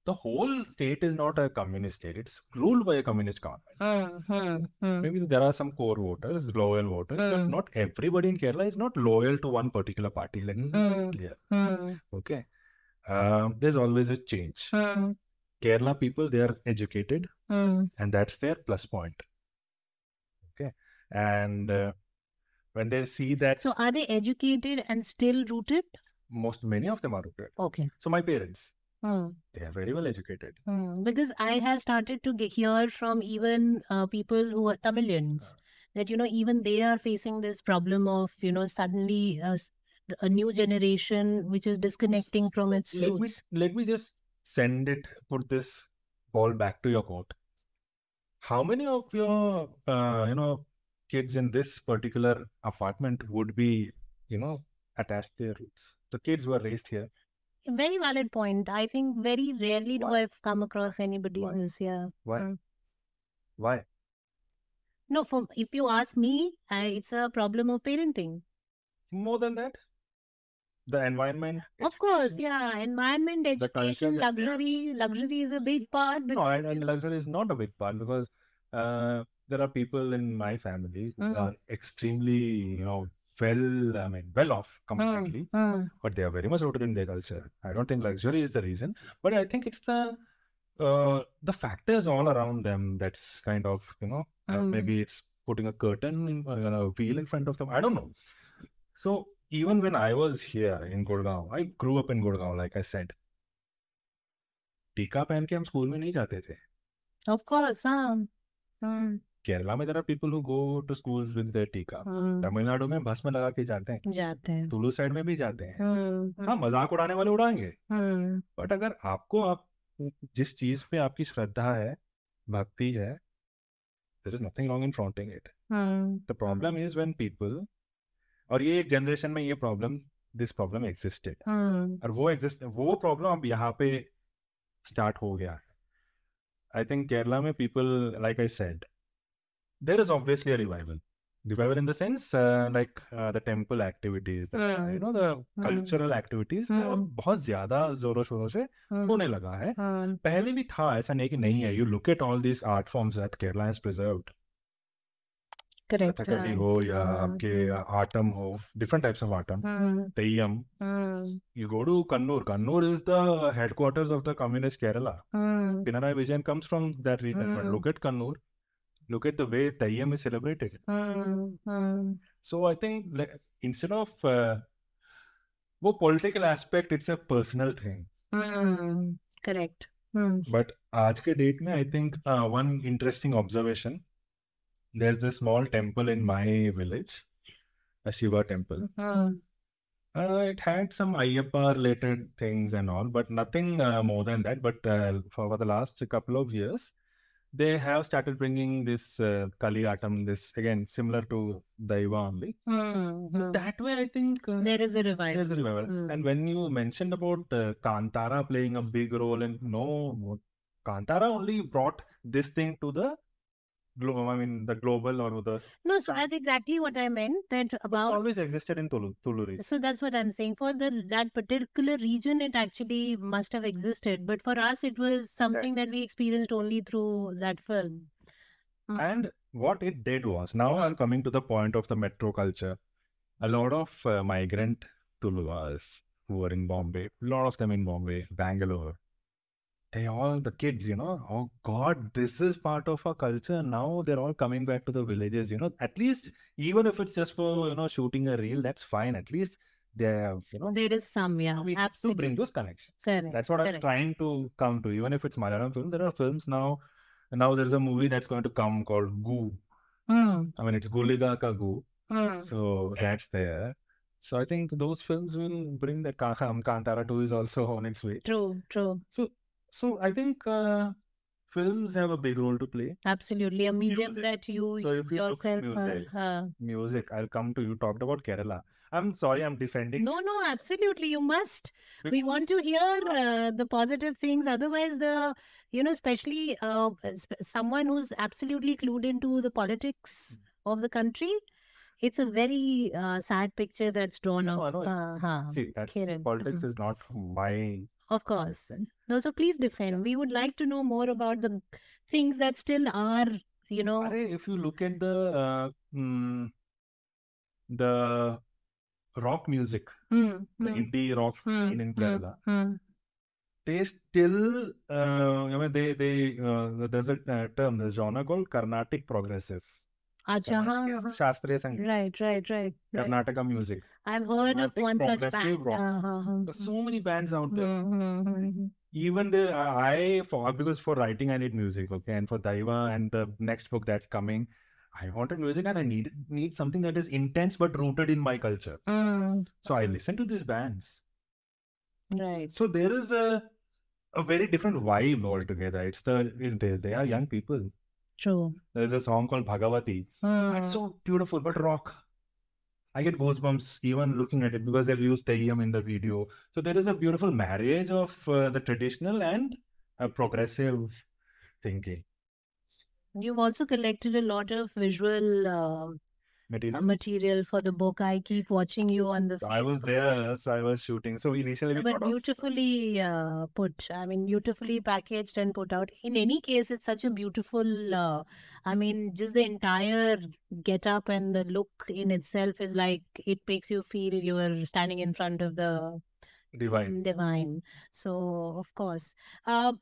the whole state is not a communist state. It's ruled by a communist government. Hmm, hmm, hmm. Maybe there are some core voters, loyal voters, but not everybody in Kerala is not loyal to one particular party. Let me be clear. Okay. Um, there's always a change. Kerala people, they are educated mm. and that's their plus point okay and uh, when they see that so are they educated and still rooted most many of them are rooted okay so my parents mm. They are very well educated. Mm. Because I have started to hear from even uh, people who are Tamilians uh, that, you know, even they are facing this problem of, you know, suddenly uh, a new generation which is disconnecting from its let roots. Me, let me just send it, put this Call back to your court. How many of your, uh, you know, kids in this particular apartment would be, you know, attached to their roots? The kids were raised here. Very valid point. I think very rarely Why? do I've come across anybody Why? who's here. Why? Mm. Why? No, for if you ask me, I, it's a problem of parenting. More than that? the environment of course yeah environment education luxury luxury is a big part no and luxury is not a big part because uh, there are people in my family mm. who are extremely you know well i mean well off mm, completely mm. but they are very much rooted in their culture i don't think luxury is the reason but i think it's the uh, the factors all around them that's kind of you know uh, mm. uh, maybe it's putting a curtain in, uh, a wheel in front of them i don't know so even when I was here in Gurgaon, I grew up in Gurgaon, like I said. टीका पहन के हम school में नहीं जाते थे of course हाँ, हाँ केरला में जरा people who go to schools with their tika Tamil Nadu में भस्म लगा के जाते हैं जाते हैं तुलु साइड में भी जाते हैं हाँ, हाँ।, हाँ मजाक उड़ाने वाले उड़ाएंगे बट अगर आपको आप जिस चीज पे आपकी श्रद्धा है भक्ति है there is nothing wrong in flaunting it the problem is when people और ये एक जनरेशन में ये प्रॉब्लम दिस प्रॉब्लम एग्जिस्टेड और वो एग्जिस्ट वो प्रॉब्लम अब यहाँ पे स्टार्ट हो गया आई थिंक केरला में people like I said there is obviously a revival revival in the sense uh, like uh, the temple activities the, mm. you know the mm. cultural activities mm. अब बहुत ज्यादा जोरों शोरों से mm. होने लगा है mm. पहले भी था ऐसा नहीं कि नहीं है you look at all these art forms that Kerala has preserved Kathakali हाँ। हो या हाँ। आपके आटम हो different types of attam Theyyam you go to Kannur Kannur is the headquarters of the communist Kerala Pinarayi Vijayan comes from that region but look at Kannur look at the way Theyyam is celebrated so I think instead of वो political aspect it's a personal thing correct but आज के date में I think one interesting observation there's a small temple in my village, a Shiva temple. Uh-huh. Uh, it had some Ayyappa related things and all, but nothing uh, more than that. But uh, for, the last couple of years, they have started bringing this uh, Kali Atam, this again similar to Daiva only. Mm-hmm. So hmm. that way, I think uh, there is a revival. There's a revival. mm And when you mentioned about uh, Kantara playing a big role, and no, Kantara only brought this thing to the global i mean the global or the no so that's exactly what i meant that about it always existed in tulu tulu region. so that's what i'm saying for the that particular region it actually must have existed but for us it was something that we experienced only through that film mm. and what it did was now i'm coming to the point of the metro culture a lot of uh, migrant tuluvas who were in bombay a lot of them in bombay bangalore they all the kids you know oh god this is part of our culture now they're all coming back to the villages you know at least even if it's just for you know shooting a reel that's fine at least they have you know there is some yeah we absolutely. to bring those connections Correct. that's what Correct. i'm trying to come to even if it's malayalam films, there are films now now there's a movie that's going to come called goo mm. i mean it's guliga ka goo mm. so that's there so I think those films will bring that Kaka um, Kantara 2 is also on its way. True, true. So so I think uh, films have a big role to play. Absolutely, a medium music. that you so if you yourself. Uh, music, uh, music. I'll come to you. Talked about Kerala. I'm sorry, I'm defending. No, no, absolutely, you must. Because we want to hear uh, the positive things. Otherwise, the you know, especially uh, someone who's absolutely clued into the politics hmm. of the country. It's a very uh, sad picture that's drawn no, of. No, uh, huh, see, that's politics mm-hmm. is not my of course. No, so please defend. We would like to know more about the things that still are, you know. Array, if you look at the uh, mm, the rock music, mm, the hmm. indie rock hmm, scene in hmm, Kerala, they still, uh, I mean, they they uh, there's a uh, term, there's a genre called Carnatic progressive. अच्छा हाँ शास्त्रीय संगीत right right right Karnataka music I have heard of one such band so many bands out there even the I for because for writing I need music, okay, and for Daiva and the next book that's coming, I wanted music and I need need something that is intense but rooted in my culture. Mm. So I listen to these bands. Right. So there is a a very different vibe altogether. It's the they, they are young people. True. There's a song called Bhagavati. Mm. It's so beautiful, but rock. I get goosebumps even looking at it because they've used Tayam in the video. So there is a beautiful marriage of uh, the traditional and uh, progressive thinking. You've also collected a lot of visual uh, material? Uh, material for the book. I keep watching you on the. So I was there, so I was shooting. So initially, but beautifully uh, put. I mean, beautifully packaged and put out. In any case, it's such a beautiful. Uh, I mean, just the entire get up and the look in itself is like it makes you feel you are standing in front of the divine. Divine. So of course. Uh,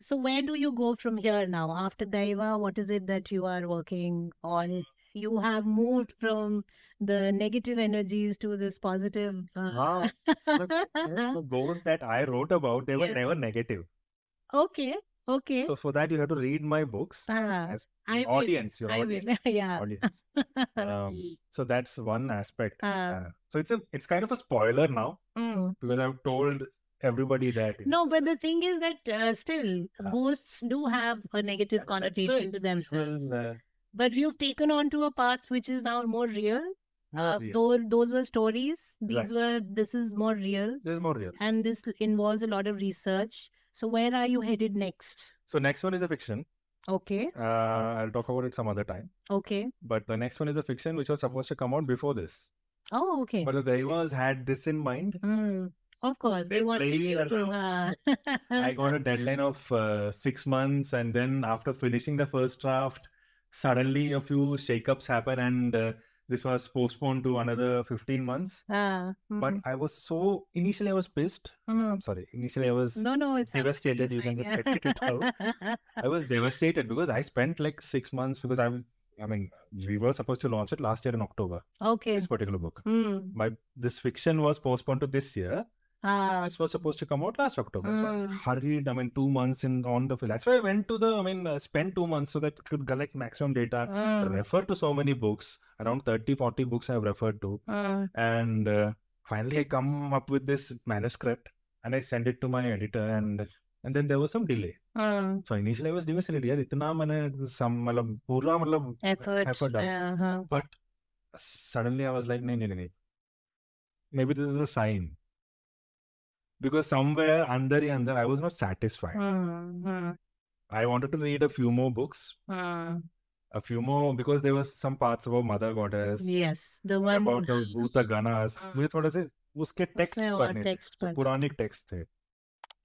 so where do you go from here now after Daiva? What is it that you are working on? you have moved from the negative energies to this positive. Uh... Ah, so the ghosts that I wrote about, they were yeah. never negative. Okay. Okay. So for that, you have to read my books ah, as I audience. Will. Your I audience. Will. yeah. Audience. um, so that's one aspect. Uh. uh, so it's a it's kind of a spoiler now mm. because I've told everybody that. No, but the thing is that uh, still uh, ghosts do have a negative connotation the, to themselves. Uh, but you've taken on to a path which is now more real. Uh, Those, those were stories. These right. were, this is more real. This is more real. And this involves a lot of research. So where are you headed next? So next one is a fiction. Okay. Uh, I'll talk about it some other time. Okay. But the next one is a fiction which was supposed to come out before this. Oh, okay. But the Devas had this in mind. Mm, of course, they, they wanted you to. Uh, I got a deadline of uh, six months, and then after finishing the first draft, suddenly a few shakeups happen and uh, this was postponed to another 15 months. Uh, mm-hmm. But I was so initially I was pissed. Mm-hmm. I'm sorry. Initially I was no no it's devastated. You can just yeah. edit it out. I was devastated because I spent like six months because I'm I mean we were supposed to launch it last year in October. Okay. This particular book. Mm. My this fiction was postponed to this year. Uh, this um, was supposed to come out last October. So I hmm. hurried, I mean, two months in on the film. That's why I went to the, I mean, uh, spent two months so that I could collect maximum data, mm. refer to so many books, around 30, 40 books I've referred to. Hmm. And uh, finally, I come up with this manuscript and I send it to my editor and and then there was some delay. Hmm. So initially I was devastated. Yeah, itna maine some matlab, pura matlab effort. effort uh-huh. But suddenly I was like, no, no, no. Maybe this is a sign because somewhere under and I was not satisfied. Mm-hmm. I wanted to read a few more books. Mm. A few more because there was some parts about Mother Goddess. Yes, the one about Bhuta Ganas. Mm. मुझे थोड़ा से उसके text पढ़ने text पढ़ पुराने text थे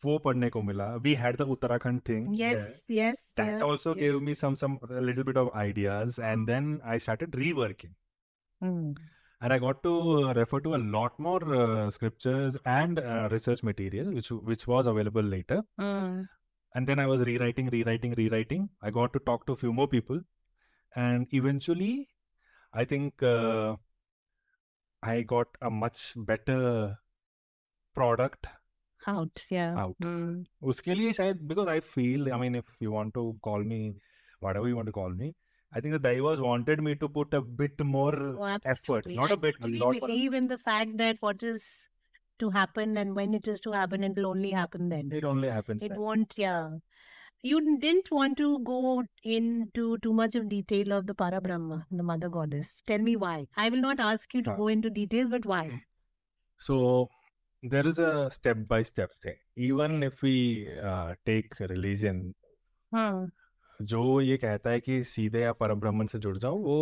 वो पढ़ने को मिला we had the Uttarakhand thing yes yes that also give me some some little bit of ideas and then I started reworking and I got to uh, refer to a lot more uh, scriptures and uh, research material, which which was available later. Mm. And then I was rewriting, rewriting, rewriting. I got to talk to a few more people, and eventually, I think uh, I got a much better product out. Yeah, out. Mm. Uske liye shayad, because I feel, I mean, if you want to call me, whatever you want to call me, I think the Daivas wanted me to put a bit more oh, effort, not I a bit. a lot believe in the fact that what is to happen and when it is to happen, it will only happen then. It only happens. It then. won't. Yeah, you didn't want to go into too much of detail of the Para Brahma, the Mother Goddess. Tell me why. I will not ask you to uh. go into details, but why? So there is a step by step thing. Even if we uh, take religion. Hmm. जो ये कहता है कि सीधे या परब्रह्मन से जुड़ जाओ वो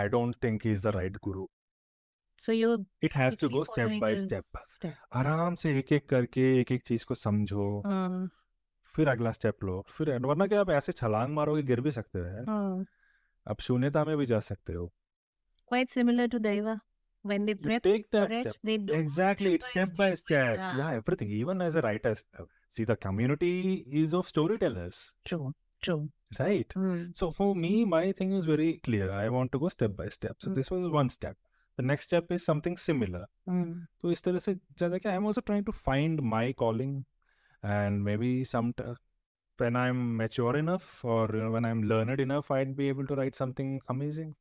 I don't think is the right guru so you it has to go step by step आराम से एक एक करके एक एक चीज को समझो uh. फिर अगला स्टेप लो फिर वरना क्या आप ऐसे छलांग मारोगे गिर भी सकते हो uh. आप शून्यता में भी जा सकते हो quite similar to daiva when they prep take that courage, step. they do exactly step it's step by step, step. Yeah. yeah everything even as a writer see the community is of storytellers true right mm. so for me my thing is very clear i want to go step by step so mm. this was one step the next step is something similar hmm. so instead of like i'm also trying to find my calling and maybe some t- when i'm mature enough or you know, when i'm learned enough i'd be able to write something amazing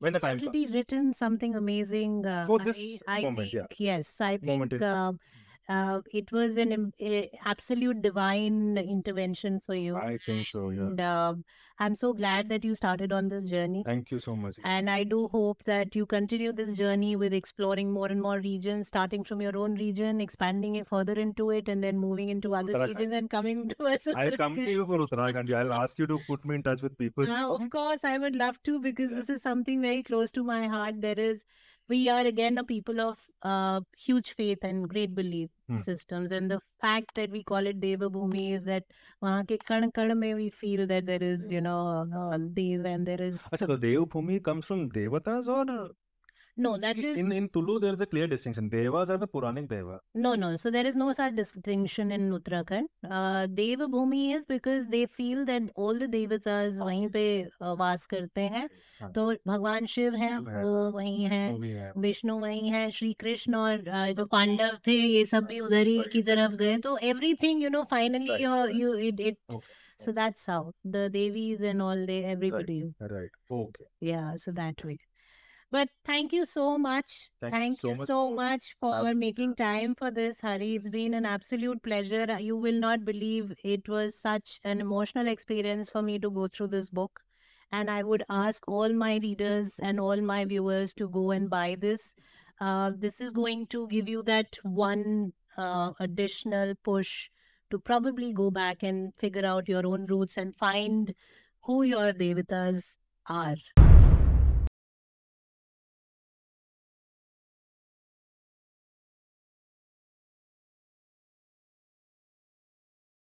when the time already comes. written something amazing uh, for this I, I moment, think, yeah. yes i think moment um, uh, it was an a, eh, absolute divine intervention for you. I think so, yeah. And, uh, I'm so glad that you started on this journey. Thank you so much. And I do hope that you continue this journey with exploring more and more regions, starting from your own region, expanding it further into it, and then moving into other regions and coming to us. I'll come to you for Uttarakhand. I'll ask you to put me in touch with people. Uh, of course, I would love to because yeah. this is something very close to my heart. There is we are again a people of uh, huge faith and great belief hmm. systems. And the fact that we call it Deva Bhumi is that uh, we feel that there is you know a uh, Dev and there is. अच्छा तो Deva Bhumi comes from devatas or No, that is in in Tulu. There is a clear distinction. Devas are the Puranic Deva. No, no. So there is no such distinction in Uttarakhand. Uh, Deva Bhumi is because they feel that all the devatas वहीं पे वास करते हैं. तो भगवान शिव हैं, वो वहीं हैं, विष्णु वहीं हैं, श्री कृष्ण और जो पांडव थे ये सब भी उधर ही की तरफ गए. तो everything you know finally right. you you it it. Okay. So that's how the devis and all they everybody. Right. right. Okay. Yeah. So that way. But thank you so much. Thank, thank you, so, you much. so, much. for uh, making time for this, Hari. It's been an absolute pleasure. Uh, you will not believe it was such an emotional experience for me to go through this book. And I would ask all my readers and all my viewers to go and buy this. Uh, this is going to give you that one uh, additional push to probably go back and figure out your own roots and find who your Devatas are.